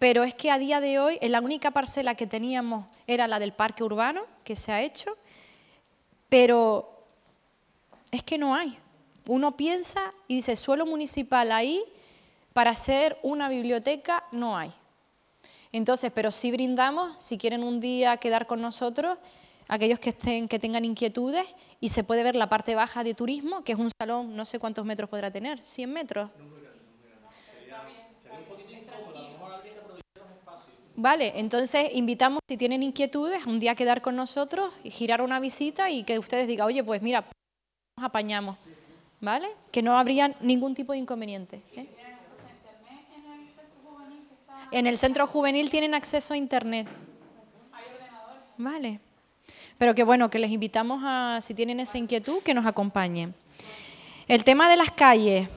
Pero es que a día de hoy la única parcela que teníamos era la del parque urbano que se ha hecho, pero es que no hay. Uno piensa y dice, suelo municipal ahí para hacer una biblioteca no hay. Entonces, pero sí brindamos, si quieren un día quedar con nosotros, aquellos que, estén, que tengan inquietudes y se puede ver la parte baja de turismo, que es un salón, no sé cuántos metros podrá tener, 100 metros. Vale, entonces invitamos, si tienen inquietudes, un día quedar con nosotros, girar una visita y que ustedes digan, oye, pues mira, nos apañamos, ¿vale? Que no habría ningún tipo de inconveniente. ¿eh? En el centro juvenil tienen acceso a internet. Vale. Pero que bueno, que les invitamos a, si tienen esa inquietud, que nos acompañen. El tema de las calles.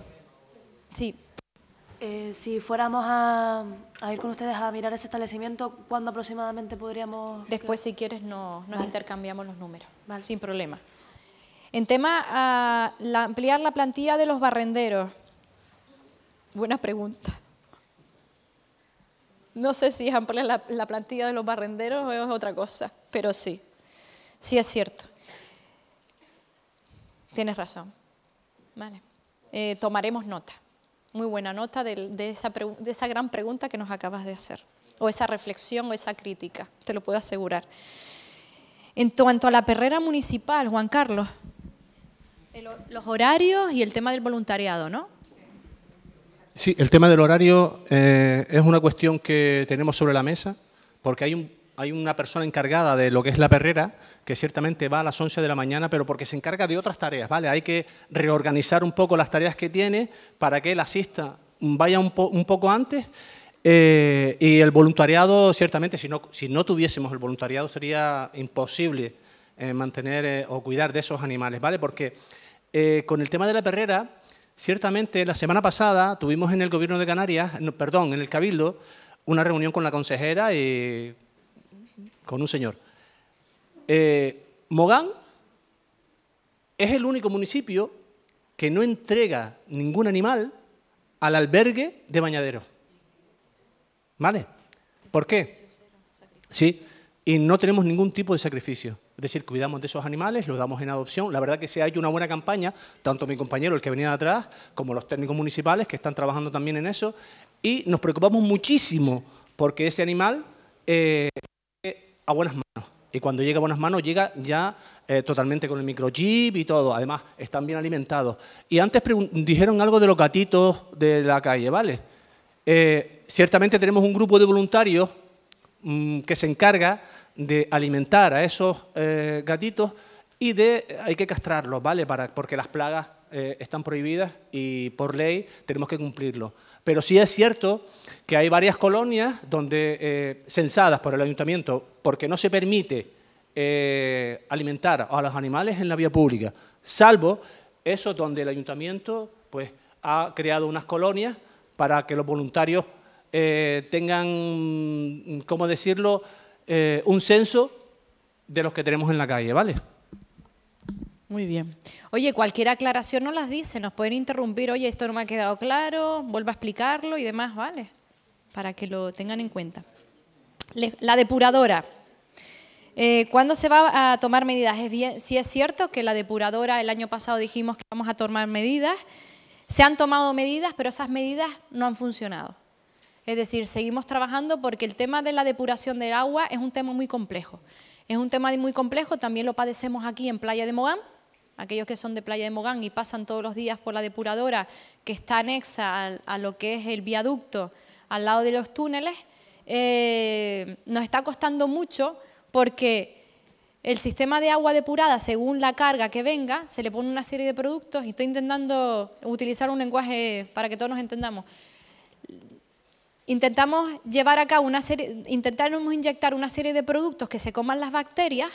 Sí. Eh, si fuéramos a, ir con ustedes a mirar ese establecimiento, ¿cuándo aproximadamente podríamos...? Después, si quieres, nos, intercambiamos los números, vale. sin problema. En tema a ampliar la plantilla de los barrenderos. Buena pregunta. No sé si ampliar la, la plantilla de los barrenderos es otra cosa, pero sí. Sí, es cierto. Tienes razón. Vale. Eh, tomaremos nota. Muy buena nota de, esa gran pregunta que nos acabas de hacer. O esa reflexión o esa crítica, te lo puedo asegurar. En cuanto a la perrera municipal, Juan Carlos, los horarios y el tema del voluntariado, ¿no? Sí, el tema del horario eh, es una cuestión que tenemos sobre la mesa, porque hay, una persona encargada de lo que es la perrera que ciertamente va a las 11 de la mañana, pero porque se encarga de otras tareas, ¿vale? Hay que reorganizar un poco las tareas que tiene para que la asista, vaya un, poco antes. Eh, y el voluntariado, ciertamente, si no, si no tuviésemos el voluntariado, sería imposible eh, mantener eh, o cuidar de esos animales, ¿vale? Porque con el tema de la perrera, ciertamente la semana pasada tuvimos en el gobierno de Canarias, perdón, en el Cabildo, una reunión con la consejera y con un señor. Eh, Mogán es el único municipio que no entrega ningún animal al albergue de Bañadero ¿Vale? ¿Por qué? Sí, y no tenemos ningún tipo de sacrificio. Es decir, cuidamos de esos animales, los damos en adopción. La verdad que se ha hecho una buena campaña, tanto mi compañero, el que venía de atrás, como los técnicos municipales que están trabajando también en eso. Y nos preocupamos muchísimo porque ese animal eh, a buenas manos. Y cuando llega a buenas manos, llega ya eh, totalmente con el microchip y todo. Además, están bien alimentados. Y antes dijeron algo de los gatitos de la calle, ¿vale? Eh, ciertamente tenemos un grupo de voluntarios mm, que se encarga de alimentar a esos eh, gatitos y de hay que castrarlos, ¿vale? Para, porque las plagas eh, están prohibidas y por ley tenemos que cumplirlo. Pero sí es cierto que hay varias colonias donde, eh, censadas por el ayuntamiento porque no se permite eh, alimentar a los animales en la vía pública, salvo eso donde el ayuntamiento pues, ha creado unas colonias para que los voluntarios tengan, mm, ¿cómo decirlo?, un censo de los que tenemos en la calle, ¿vale? Muy bien. Oye, cualquier aclaración no las dice, nos pueden interrumpir, oye, esto no me ha quedado claro, vuelvo a explicarlo y demás, ¿vale? Para que lo tengan en cuenta. La depuradora. Eh, ¿Cuándo se va a tomar medidas? Es bien, sí es cierto que la depuradora el año pasado dijimos que vamos a tomar medidas. Se han tomado medidas, pero esas medidas no han funcionado. Es decir, seguimos trabajando porque el tema de la depuración del agua es un tema muy complejo. Es un tema muy complejo, también lo padecemos aquí en Playa de Mogán aquellos que son de Playa de Mogán y pasan todos los días por la depuradora que está anexa a, lo que es el viaducto al lado de los túneles, eh, nos está costando mucho porque el sistema de agua depurada, según la carga que venga, se le pone una serie de productos y estoy intentando utilizar un lenguaje para que todos nos entendamos. Intentamos llevar a cabo una serie, intentamos inyectar una serie de productos que se coman las bacterias,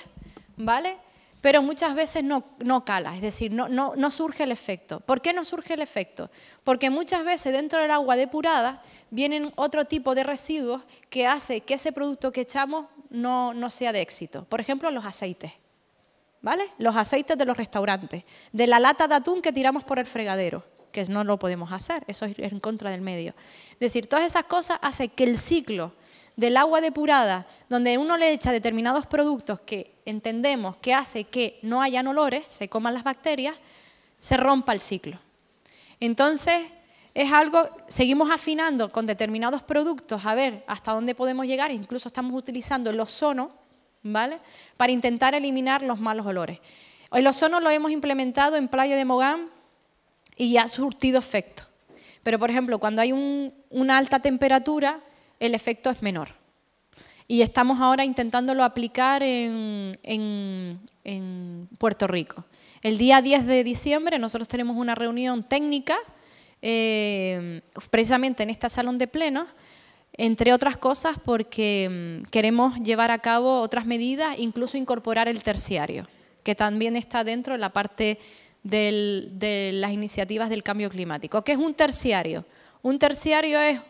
¿vale? pero muchas veces no, cala, es decir, no, surge el efecto. ¿Por qué no surge el efecto? Porque muchas veces dentro del agua depurada vienen otro tipo de residuos que hace que ese producto que echamos no, no sea de éxito. Por ejemplo, los aceites, ¿vale? Los aceites de los restaurantes, de la lata de atún que tiramos por el fregadero que no lo podemos hacer, eso es en contra del medio. Es decir, todas esas cosas hacen que el ciclo del agua depurada, donde uno le echa determinados productos que entendemos que hace que no hayan olores, se coman las bacterias, se rompa el ciclo. Entonces, es algo, seguimos afinando con determinados productos a ver hasta dónde podemos llegar, incluso estamos utilizando el ozono, ¿vale? Para intentar eliminar los malos olores. El ozono lo hemos implementado en Playa de Mogán y ha surtido efecto. Pero, por ejemplo, cuando hay una alta temperatura, el efecto es menor. Y estamos ahora intentándolo aplicar en, Puerto Rico. El día 10 de diciembre nosotros tenemos una reunión técnica, eh, precisamente en este salón de plenos, entre otras cosas porque mm, queremos llevar a cabo otras medidas, incluso incorporar el terciario, que también está dentro de la parte de las iniciativas del cambio climático. ¿Qué es un terciario? Un terciario es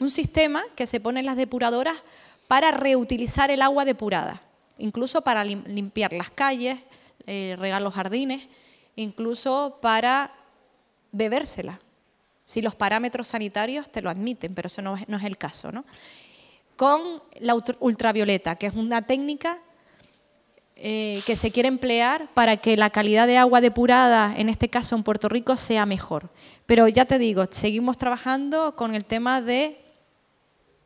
un sistema que se pone en las depuradoras para reutilizar el agua depurada, incluso para limpiar las calles, eh, regar los jardines, incluso para bebérsela, si los parámetros sanitarios te lo admiten, pero eso no es, el caso. ¿no? Con la ultravioleta, que es una técnica eh, que se quiere emplear para que la calidad de agua depurada, en este caso en Puerto Rico, sea mejor. Pero ya te digo, seguimos trabajando con el tema de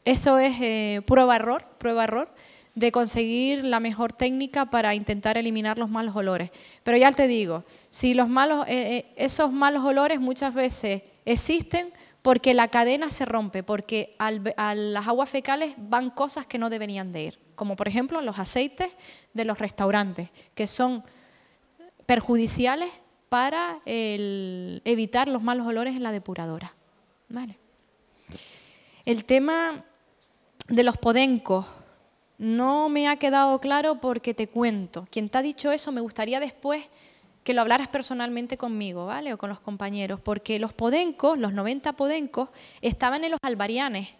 eso es eh, prueba-error, prueba-error de conseguir la mejor técnica para intentar eliminar los malos olores. Pero ya te digo, si los malos, eh, eh, esos malos olores muchas veces existen porque la cadena se rompe, porque a las aguas fecales van cosas que no deberían de ir, como por ejemplo los aceites de los restaurantes, que son perjudiciales para evitar los malos olores en la depuradora. El tema de los podencos. No me ha quedado claro porque te cuento. Quien te ha dicho eso, me gustaría después que lo hablaras personalmente conmigo, ¿vale? O con los compañeros, porque los podencos, los 90 podencos, estaban en los albarianes,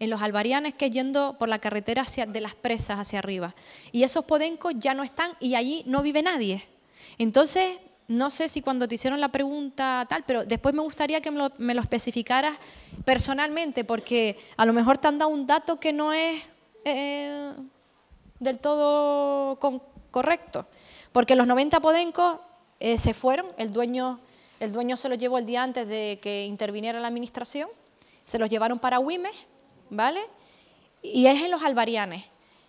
en los albarianes que yendo por la carretera hacia, de las presas hacia arriba. Y esos podencos ya no están y allí no vive nadie. Entonces, no sé si cuando te hicieron la pregunta tal, pero después me gustaría que me lo, especificaras personalmente, porque a lo mejor te han dado un dato que no es eh, del todo correcto. Porque los 90 podencos eh, se fueron, el dueño, el dueño se los llevó el día antes de que interviniera la administración, se los llevaron para Wimes, ¿vale? Y es en los albarianes.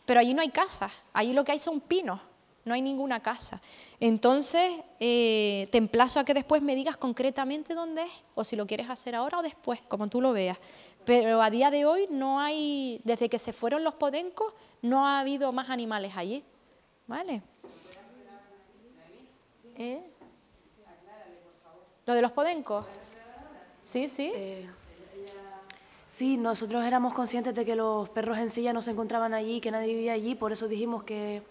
Pero allí no hay casas, allí lo que hay son pinos no hay ninguna casa. Entonces, eh, te emplazo a que después me digas concretamente dónde es, o si lo quieres hacer ahora o después, como tú lo veas. Pero a día de hoy no hay, desde que se fueron los podencos, no ha habido más animales allí. ¿Vale? ¿Eh? ¿Lo de los podencos? Sí, sí. Eh, sí, nosotros éramos conscientes de que los perros en silla no se encontraban allí, que nadie vivía allí, por eso dijimos que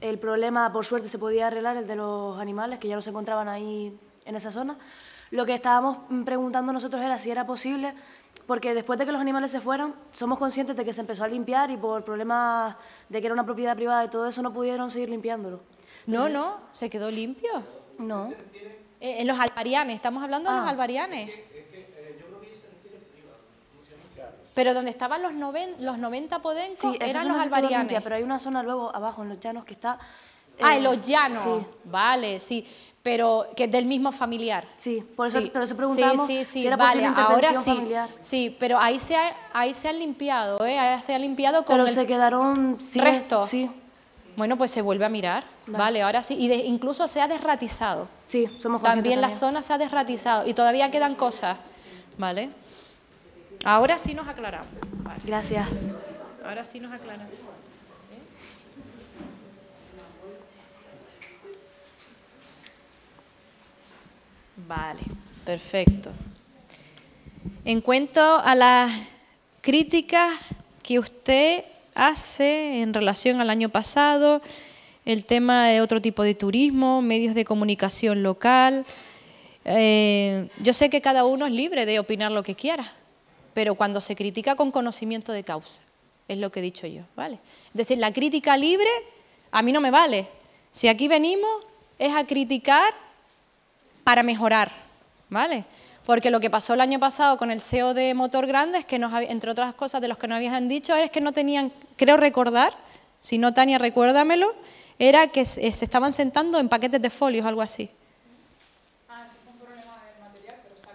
el problema, por suerte, se podía arreglar, el de los animales, que ya no se encontraban ahí en esa zona. Lo que estábamos preguntando nosotros era si era posible, porque después de que los animales se fueron, somos conscientes de que se empezó a limpiar y por problemas de que era una propiedad privada y todo eso, no pudieron seguir limpiándolo. no, no, se quedó limpio. No. Eh, en los albarianes, estamos hablando de los ah. albarianes. Pero donde estaban los, los 90 podencos eran los albarianes. pero hay una zona luego abajo, en los llanos, que está... ah, en eh, los llanos. Sí. Vale, sí. Pero que es del mismo familiar. Sí, por eso, sí. Pero preguntamos sí, si era vale, ahora sí, Sí, pero ahí se, ahí se han limpiado, ¿eh? Ahí se ha limpiado con Pero se quedaron... Restos. Sí. Bueno, pues se vuelve a mirar. Vale, ahora sí. Y incluso se ha desratizado. Sí, somos También la zona se ha desratizado y todavía quedan cosas. Vale. Ahora sí nos aclaramos. Gracias. Ahora sí nos aclaramos. Vale, perfecto. En cuanto a las críticas que usted hace en relación al año pasado, el tema de otro tipo de turismo, medios de comunicación local, eh, yo sé que cada uno es libre de opinar lo que quiera, pero cuando se critica con conocimiento de causa, es lo que he dicho yo, ¿vale? Es decir, la crítica libre a mí no me vale. Si aquí venimos es a criticar para mejorar, ¿vale? Porque lo que pasó el año pasado con el CEO de Motor Grande es que, entre otras cosas de los que no habían dicho, es que no tenían, creo recordar, si no Tania recuérdamelo, era que se estaban sentando en paquetes de folios, algo así.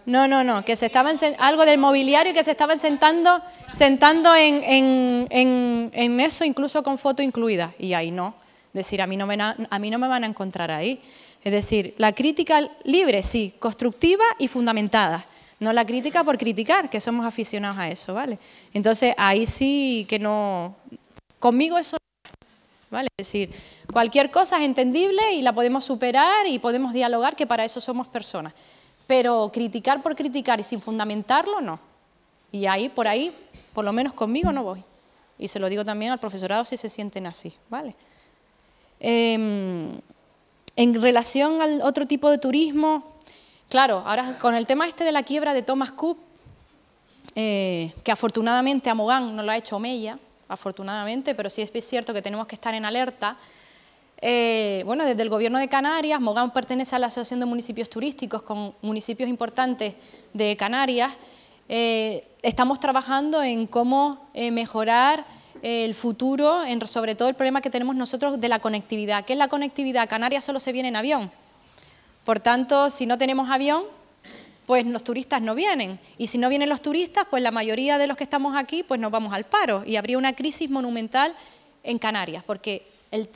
No, no, no, que se estaban algo del mobiliario que se estaban sentando, sentando en, en, en, en eso, incluso con foto incluida. Y ahí no. Es decir, a mí no, me, a mí no me van a encontrar ahí. Es decir, la crítica libre, sí, constructiva y fundamentada. No la crítica por criticar, que somos aficionados a eso, ¿vale? Entonces, ahí sí que no. Conmigo eso ¿Vale? Es decir, cualquier cosa es entendible y la podemos superar y podemos dialogar, que para eso somos personas. Pero criticar por criticar y sin fundamentarlo, no. Y ahí, por ahí, por lo menos conmigo no voy. Y se lo digo también al profesorado si se sienten así, ¿vale? Em, en relación al otro tipo de turismo, claro, ahora con el tema este de la quiebra de Thomas Cook, eh, que afortunadamente a Mogán no lo ha hecho Mella, afortunadamente, pero sí es cierto que tenemos que estar en alerta eh, bueno, desde el Gobierno de Canarias, Mogán pertenece a la Asociación de Municipios Turísticos con municipios importantes de Canarias. Eh, estamos trabajando en cómo eh, mejorar el futuro, en, sobre todo el problema que tenemos nosotros de la conectividad. ¿Qué es la conectividad? Canarias solo se viene en avión. Por tanto, si no tenemos avión, pues los turistas no vienen. Y si no vienen los turistas, pues la mayoría de los que estamos aquí, pues nos vamos al paro. Y habría una crisis monumental en Canarias, porque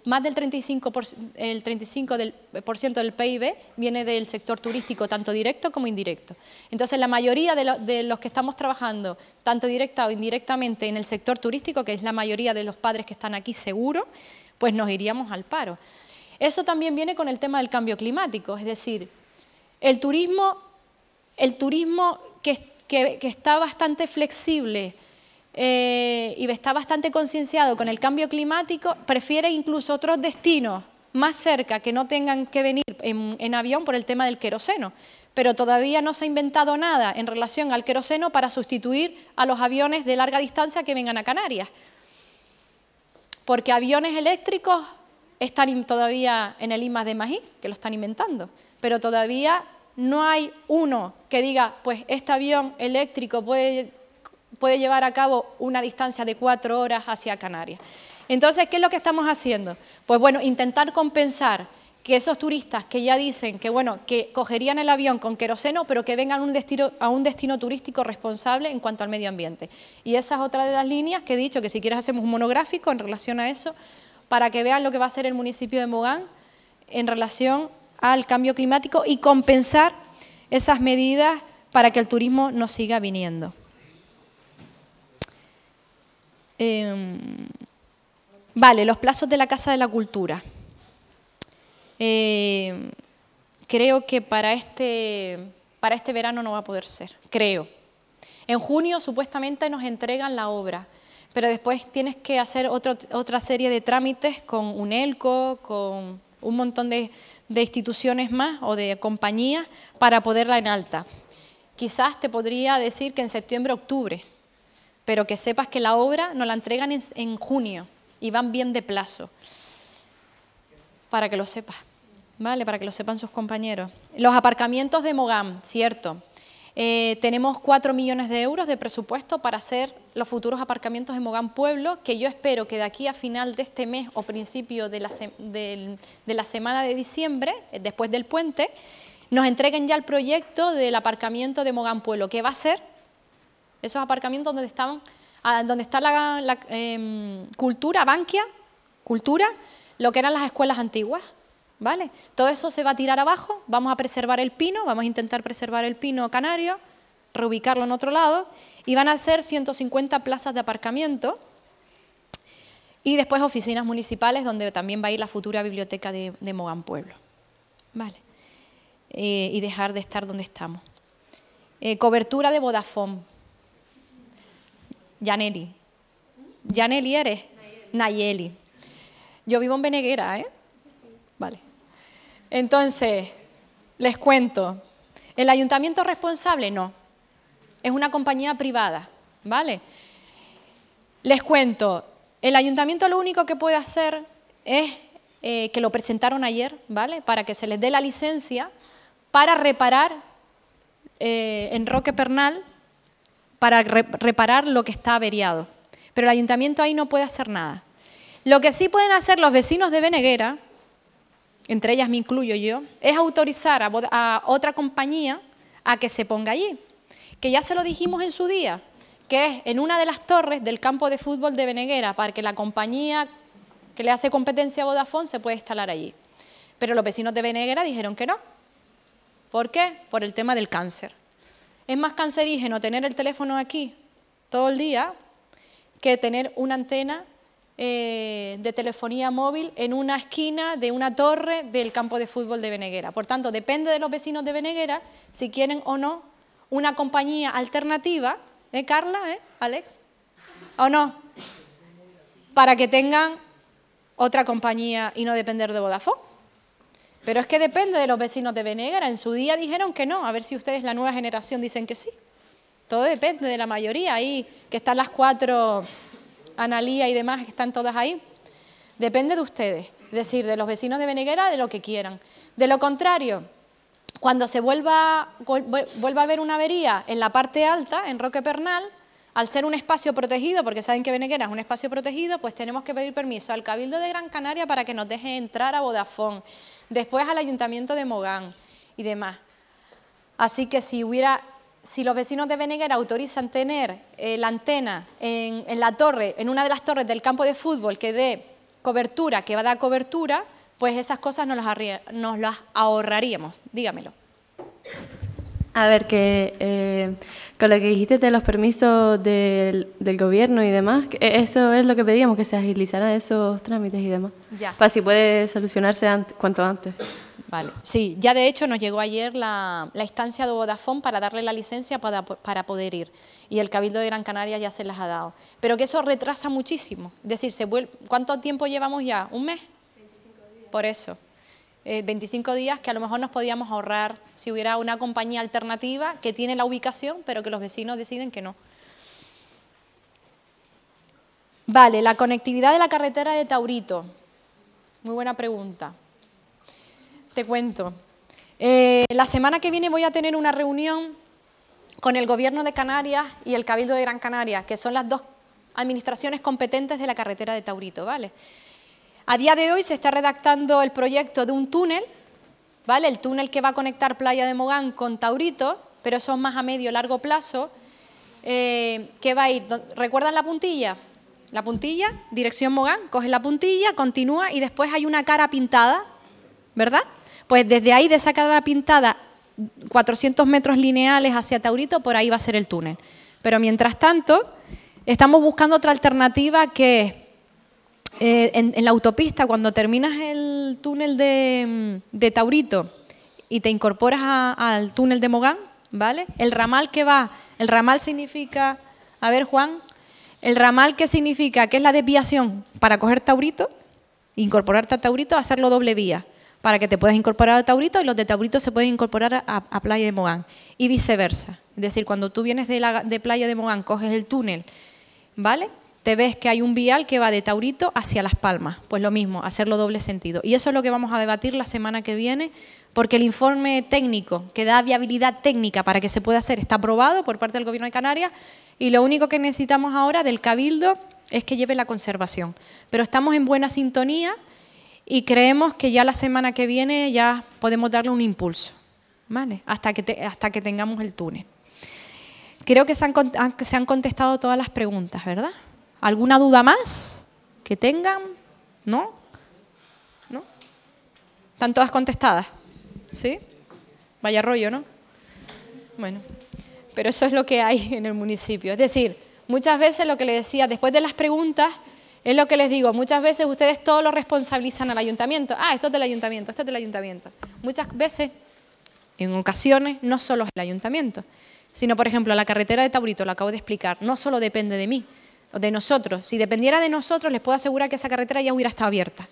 más del 35%, el 35 del, del PIB viene del sector turístico, tanto directo como indirecto. Entonces, la mayoría de, los que estamos trabajando, tanto directa o indirectamente en el sector turístico, que es la mayoría de los padres que están aquí seguro, pues nos iríamos al paro. Eso también viene con el tema del cambio climático, es decir, el turismo, el turismo que está bastante flexible, eh, y está bastante concienciado con el cambio climático, prefiere incluso otros destinos más cerca que no tengan que venir en, en avión por el tema del queroseno. Pero todavía no se ha inventado nada en relación al queroseno para sustituir a los aviones de larga distancia que vengan a Canarias. Porque aviones eléctricos están todavía en el IMAS de Magí, que lo están inventando, pero todavía no hay uno que diga, pues este avión eléctrico puede puede llevar a cabo una distancia de cuatro horas hacia Canarias. Entonces, ¿qué es lo que estamos haciendo? Pues bueno, intentar compensar que esos turistas que ya dicen que bueno, que cogerían el avión con queroseno, pero que vengan destino, a un destino turístico responsable en cuanto al medio ambiente. Y esa es otra de las líneas que he dicho, que si quieres hacemos un monográfico en relación a eso, para que vean lo que va a hacer el municipio de Mogán en relación al cambio climático y compensar esas medidas para que el turismo no siga viniendo. Em, vale, los plazos de la Casa de la Cultura. Em, creo que para este, para este verano no va a poder ser, creo. En junio supuestamente nos entregan la obra, pero después tienes que hacer otra serie de trámites con UNELCO, con un montón de, de instituciones más o de compañías para poderla en alta. Quizás te podría decir que en septiembre, octubre, pero que sepas que la obra nos la entregan en, junio y van bien de plazo, para que lo sepas, ¿vale? Para que lo sepan sus compañeros. Los aparcamientos de Mogán, cierto. Eh, tenemos 4 millones de euros de presupuesto para hacer los futuros aparcamientos de Mogán Pueblo, que yo espero que de aquí a final de este mes o principio de la, de la semana de diciembre, eh, después del puente, nos entreguen ya el proyecto del aparcamiento de Mogán Pueblo, que va a ser esos aparcamientos donde, donde está la, em, cultura, Bankia, cultura, lo que eran las escuelas antiguas. ¿Vale? Todo eso se va a tirar abajo, vamos a preservar el pino, vamos a intentar preservar el pino canario, reubicarlo en otro lado, y van a ser 150 plazas de aparcamiento y después oficinas municipales donde también va a ir la futura biblioteca de, Mogán Pueblo. ¿Vale? Eh, y dejar de estar donde estamos. Eh, cobertura de Vodafone. Yaneli. ¿Yaneli eres? Nayeli. Yo vivo en Beneguera, ¿eh? Vale. Entonces, les cuento. El ayuntamiento responsable no. Es una compañía privada, ¿vale? Les cuento. El ayuntamiento lo único que puede hacer es eh, que lo presentaron ayer, ¿vale? Para que se les dé la licencia para reparar eh, en Roque Pernal para reparar lo que está averiado. Pero el ayuntamiento ahí no puede hacer nada. Lo que sí pueden hacer los vecinos de Beneguera, entre ellas me incluyo yo, es autorizar a, otra compañía a que se ponga allí. Que ya se lo dijimos en su día, que es en una de las torres del campo de fútbol de Beneguera, para que la compañía que le hace competencia a Vodafone se pueda instalar allí. Pero los vecinos de Beneguera dijeron que no. ¿Por qué? Por el tema del cáncer. Es más cancerígeno tener el teléfono aquí todo el día que tener una antena eh, de telefonía móvil en una esquina de una torre del campo de fútbol de Veneguera. Por tanto, depende de los vecinos de Beneguera si quieren o no una compañía alternativa, ¿eh, Carla, eh, Alex? ¿O no? Para que tengan otra compañía y no depender de Vodafone. Pero es que depende de los vecinos de Venegra, En su día dijeron que no. A ver si ustedes, la nueva generación, dicen que sí. Todo depende de la mayoría. Ahí que están las cuatro, Analía y demás, que están todas ahí. Depende de ustedes. Es decir, de los vecinos de Venegera de lo que quieran. De lo contrario, cuando se vuelva, vuelva a ver una avería en la parte alta, en Roque Pernal, al ser un espacio protegido, porque saben que Beneguera es un espacio protegido, pues tenemos que pedir permiso al Cabildo de Gran Canaria para que nos deje entrar a Vodafone después al ayuntamiento de Mogán y demás. Así que si hubiera si los vecinos de Beneguer autorizan tener eh, la antena en, la torre, en una de las torres del campo de fútbol que dé cobertura, que va a dar cobertura, pues esas cosas nos las, nos las ahorraríamos. Dígamelo. A ver, que eh, con lo que dijiste de los permisos del, gobierno y demás, eh, eso es lo que pedíamos, que se agilizaran esos trámites y demás. Ya. Para si puede solucionarse cuanto antes. Vale. Sí, ya de hecho nos llegó ayer la, instancia de Vodafone para darle la licencia para, poder ir. Y el Cabildo de Gran Canaria ya se las ha dado. Pero que eso retrasa muchísimo. Es decir, ¿cuánto tiempo llevamos ya? ¿Un mes? Por eso. 25 eh, días que a lo mejor nos podíamos ahorrar si hubiera una compañía alternativa que tiene la ubicación, pero que los vecinos deciden que no. Vale, la conectividad de la carretera de Taurito. Muy buena pregunta. Te cuento. Eh, la semana que viene voy a tener una reunión con el Gobierno de Canarias y el Cabildo de Gran Canaria, que son las dos administraciones competentes de la carretera de Taurito, ¿vale? A día de hoy se está redactando el proyecto de un túnel, ¿vale? El túnel que va a conectar Playa de Mogán con Taurito, pero eso es más a medio largo plazo, eh, que va a ir, ¿recuerdan la puntilla? La puntilla, dirección Mogán, coge la puntilla, continúa y después hay una cara pintada, ¿verdad? Pues desde ahí, de esa cara pintada, 400 metros lineales hacia Taurito, por ahí va a ser el túnel. Pero mientras tanto, estamos buscando otra alternativa que es eh, en, la autopista, cuando terminas el túnel de, Taurito y te incorporas al túnel de Mogán, ¿vale? El ramal que va, el ramal significa, a ver Juan, el ramal que significa que es la desviación para coger Taurito, incorporarte a Taurito, hacerlo doble vía, para que te puedas incorporar a Taurito y los de Taurito se pueden incorporar a, Playa de Mogán y viceversa. Es decir, cuando tú vienes de, de Playa de Mogán, coges el túnel, ¿vale? te ves que hay un vial que va de Taurito hacia Las Palmas. Pues lo mismo, hacerlo doble sentido. Y eso es lo que vamos a debatir la semana que viene, porque el informe técnico que da viabilidad técnica para que se pueda hacer está aprobado por parte del Gobierno de Canarias y lo único que necesitamos ahora del Cabildo es que lleve la conservación. Pero estamos en buena sintonía y creemos que ya la semana que viene ya podemos darle un impulso, ¿vale? Hasta que, hasta que tengamos el túnel. Creo que se han, se han contestado todas las preguntas, ¿verdad? ¿Alguna duda más que tengan? ¿No? ¿No? ¿Están todas contestadas? ¿Sí? Vaya rollo, ¿no? Bueno, pero eso es lo que hay en el municipio. Es decir, muchas veces lo que les decía después de las preguntas es lo que les digo. Muchas veces ustedes todos lo responsabilizan al ayuntamiento. Ah, esto es del ayuntamiento, esto es del ayuntamiento. Muchas veces, en ocasiones, no solo es el ayuntamiento, sino, por ejemplo, la carretera de Taurito, lo acabo de explicar, no solo depende de mí, de nosotros. Si dependiera de nosotros, les puedo asegurar que esa carretera ya hubiera estado abierta.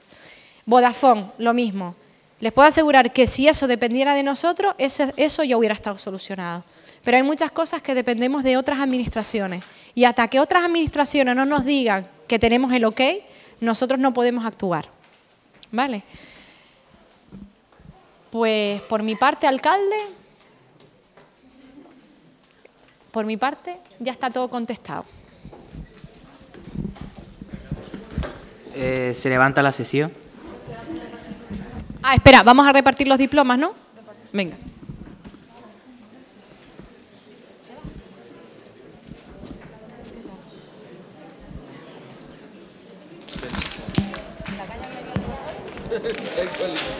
Vodafone, lo mismo. Les puedo asegurar que si eso dependiera de nosotros, eso ya hubiera estado solucionado. Pero hay muchas cosas que dependemos de otras administraciones. Y hasta que otras administraciones no nos digan que tenemos el ok, nosotros no podemos actuar. ¿Vale? Pues por mi parte, alcalde, por mi parte, ya está todo contestado. Eh, se levanta la sesión. Ah, espera, vamos a repartir los diplomas, ¿no? Venga.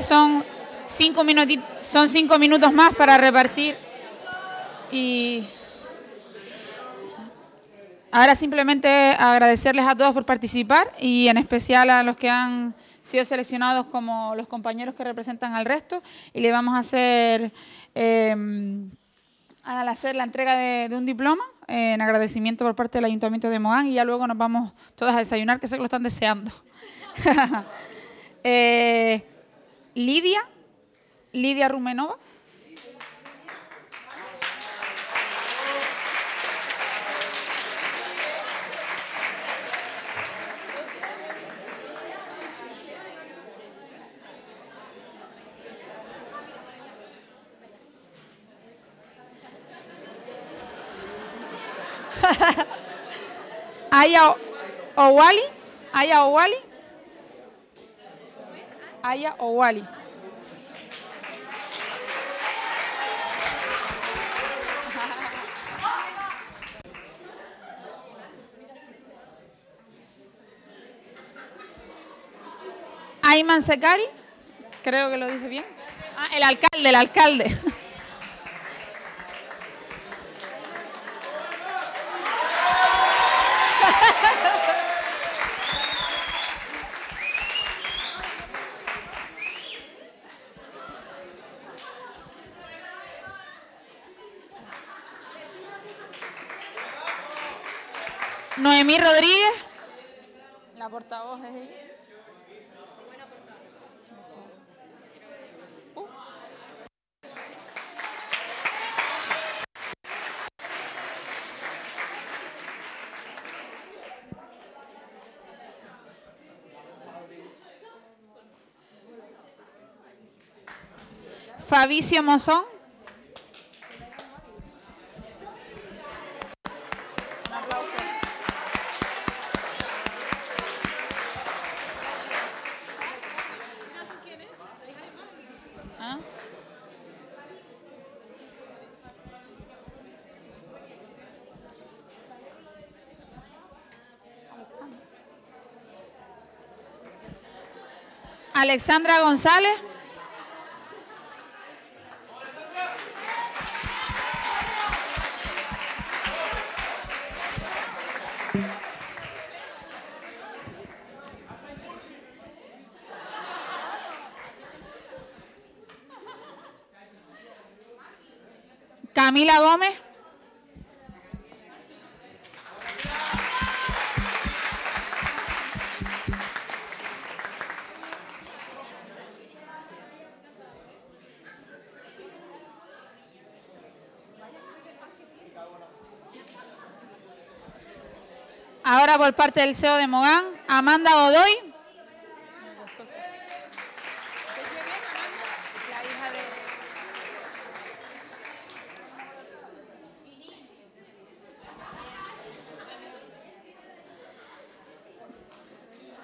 son cinco, son cinco minutos más para repartir y ahora simplemente agradecerles a todos por participar y en especial a los que han sido seleccionados como los compañeros que representan al resto y le vamos a hacer em, al hacer la entrega de, un diploma en agradecimiento por parte del Ayuntamiento de Moán y ya luego nos vamos todas a desayunar que sé que lo están deseando. Eh, Lidia, Lidia Rumenova. Aya Owali, Aya Owali. Aya Owali. Ayman Sekari, creo que lo dije bien. Ah, el alcalde, el alcalde. Noemí Rodríguez. La portavoz es ella. Fabicio Mozón. Alexandra González. Camila Gómez. por parte del CEO de Mogán, Amanda Godoy.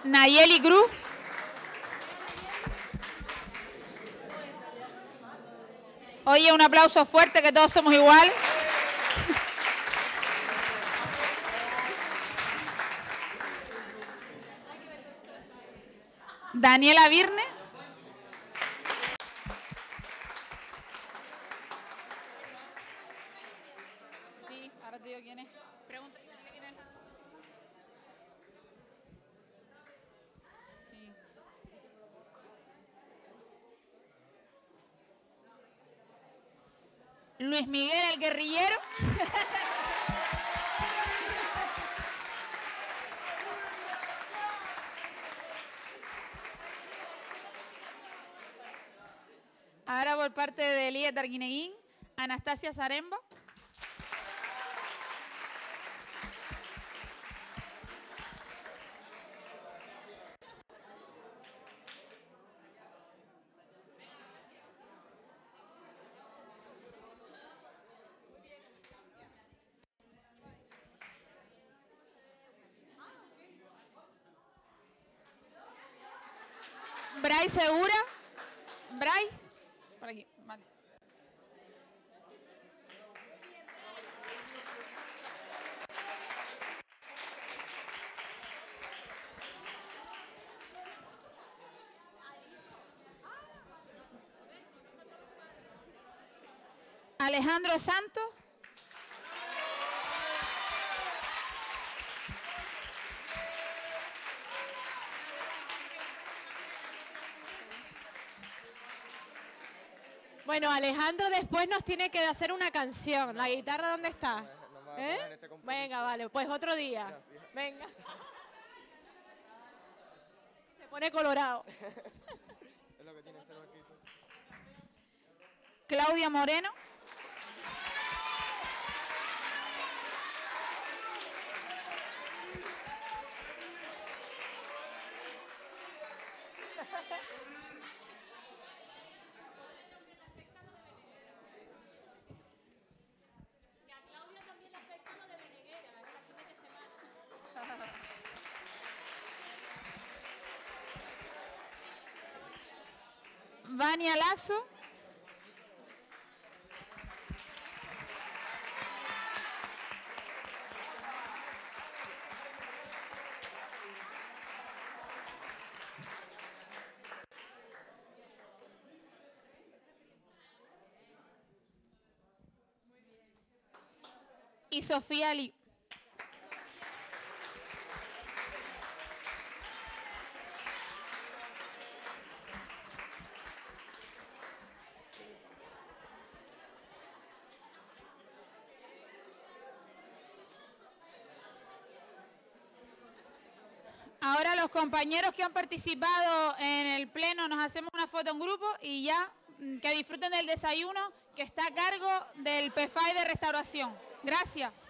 Nayeli Cruz. Oye, un aplauso fuerte, que todos somos igual. Daniela Virne parte de Elías Darguineguín, Anastasia Zaremba. Bryce Segura. Bryce. Alejandro Santos. Bueno, Alejandro después nos tiene que hacer una canción. ¿La guitarra dónde está? ¿Eh? Venga, vale, pues otro día. Venga. Se pone colorado. Claudia Moreno. y Sofía Lee Ahora los compañeros que han participado en el pleno nos hacemos una foto en grupo y ya mm, que disfruten del desayuno que está a cargo del PFAI de restauración. Gracias.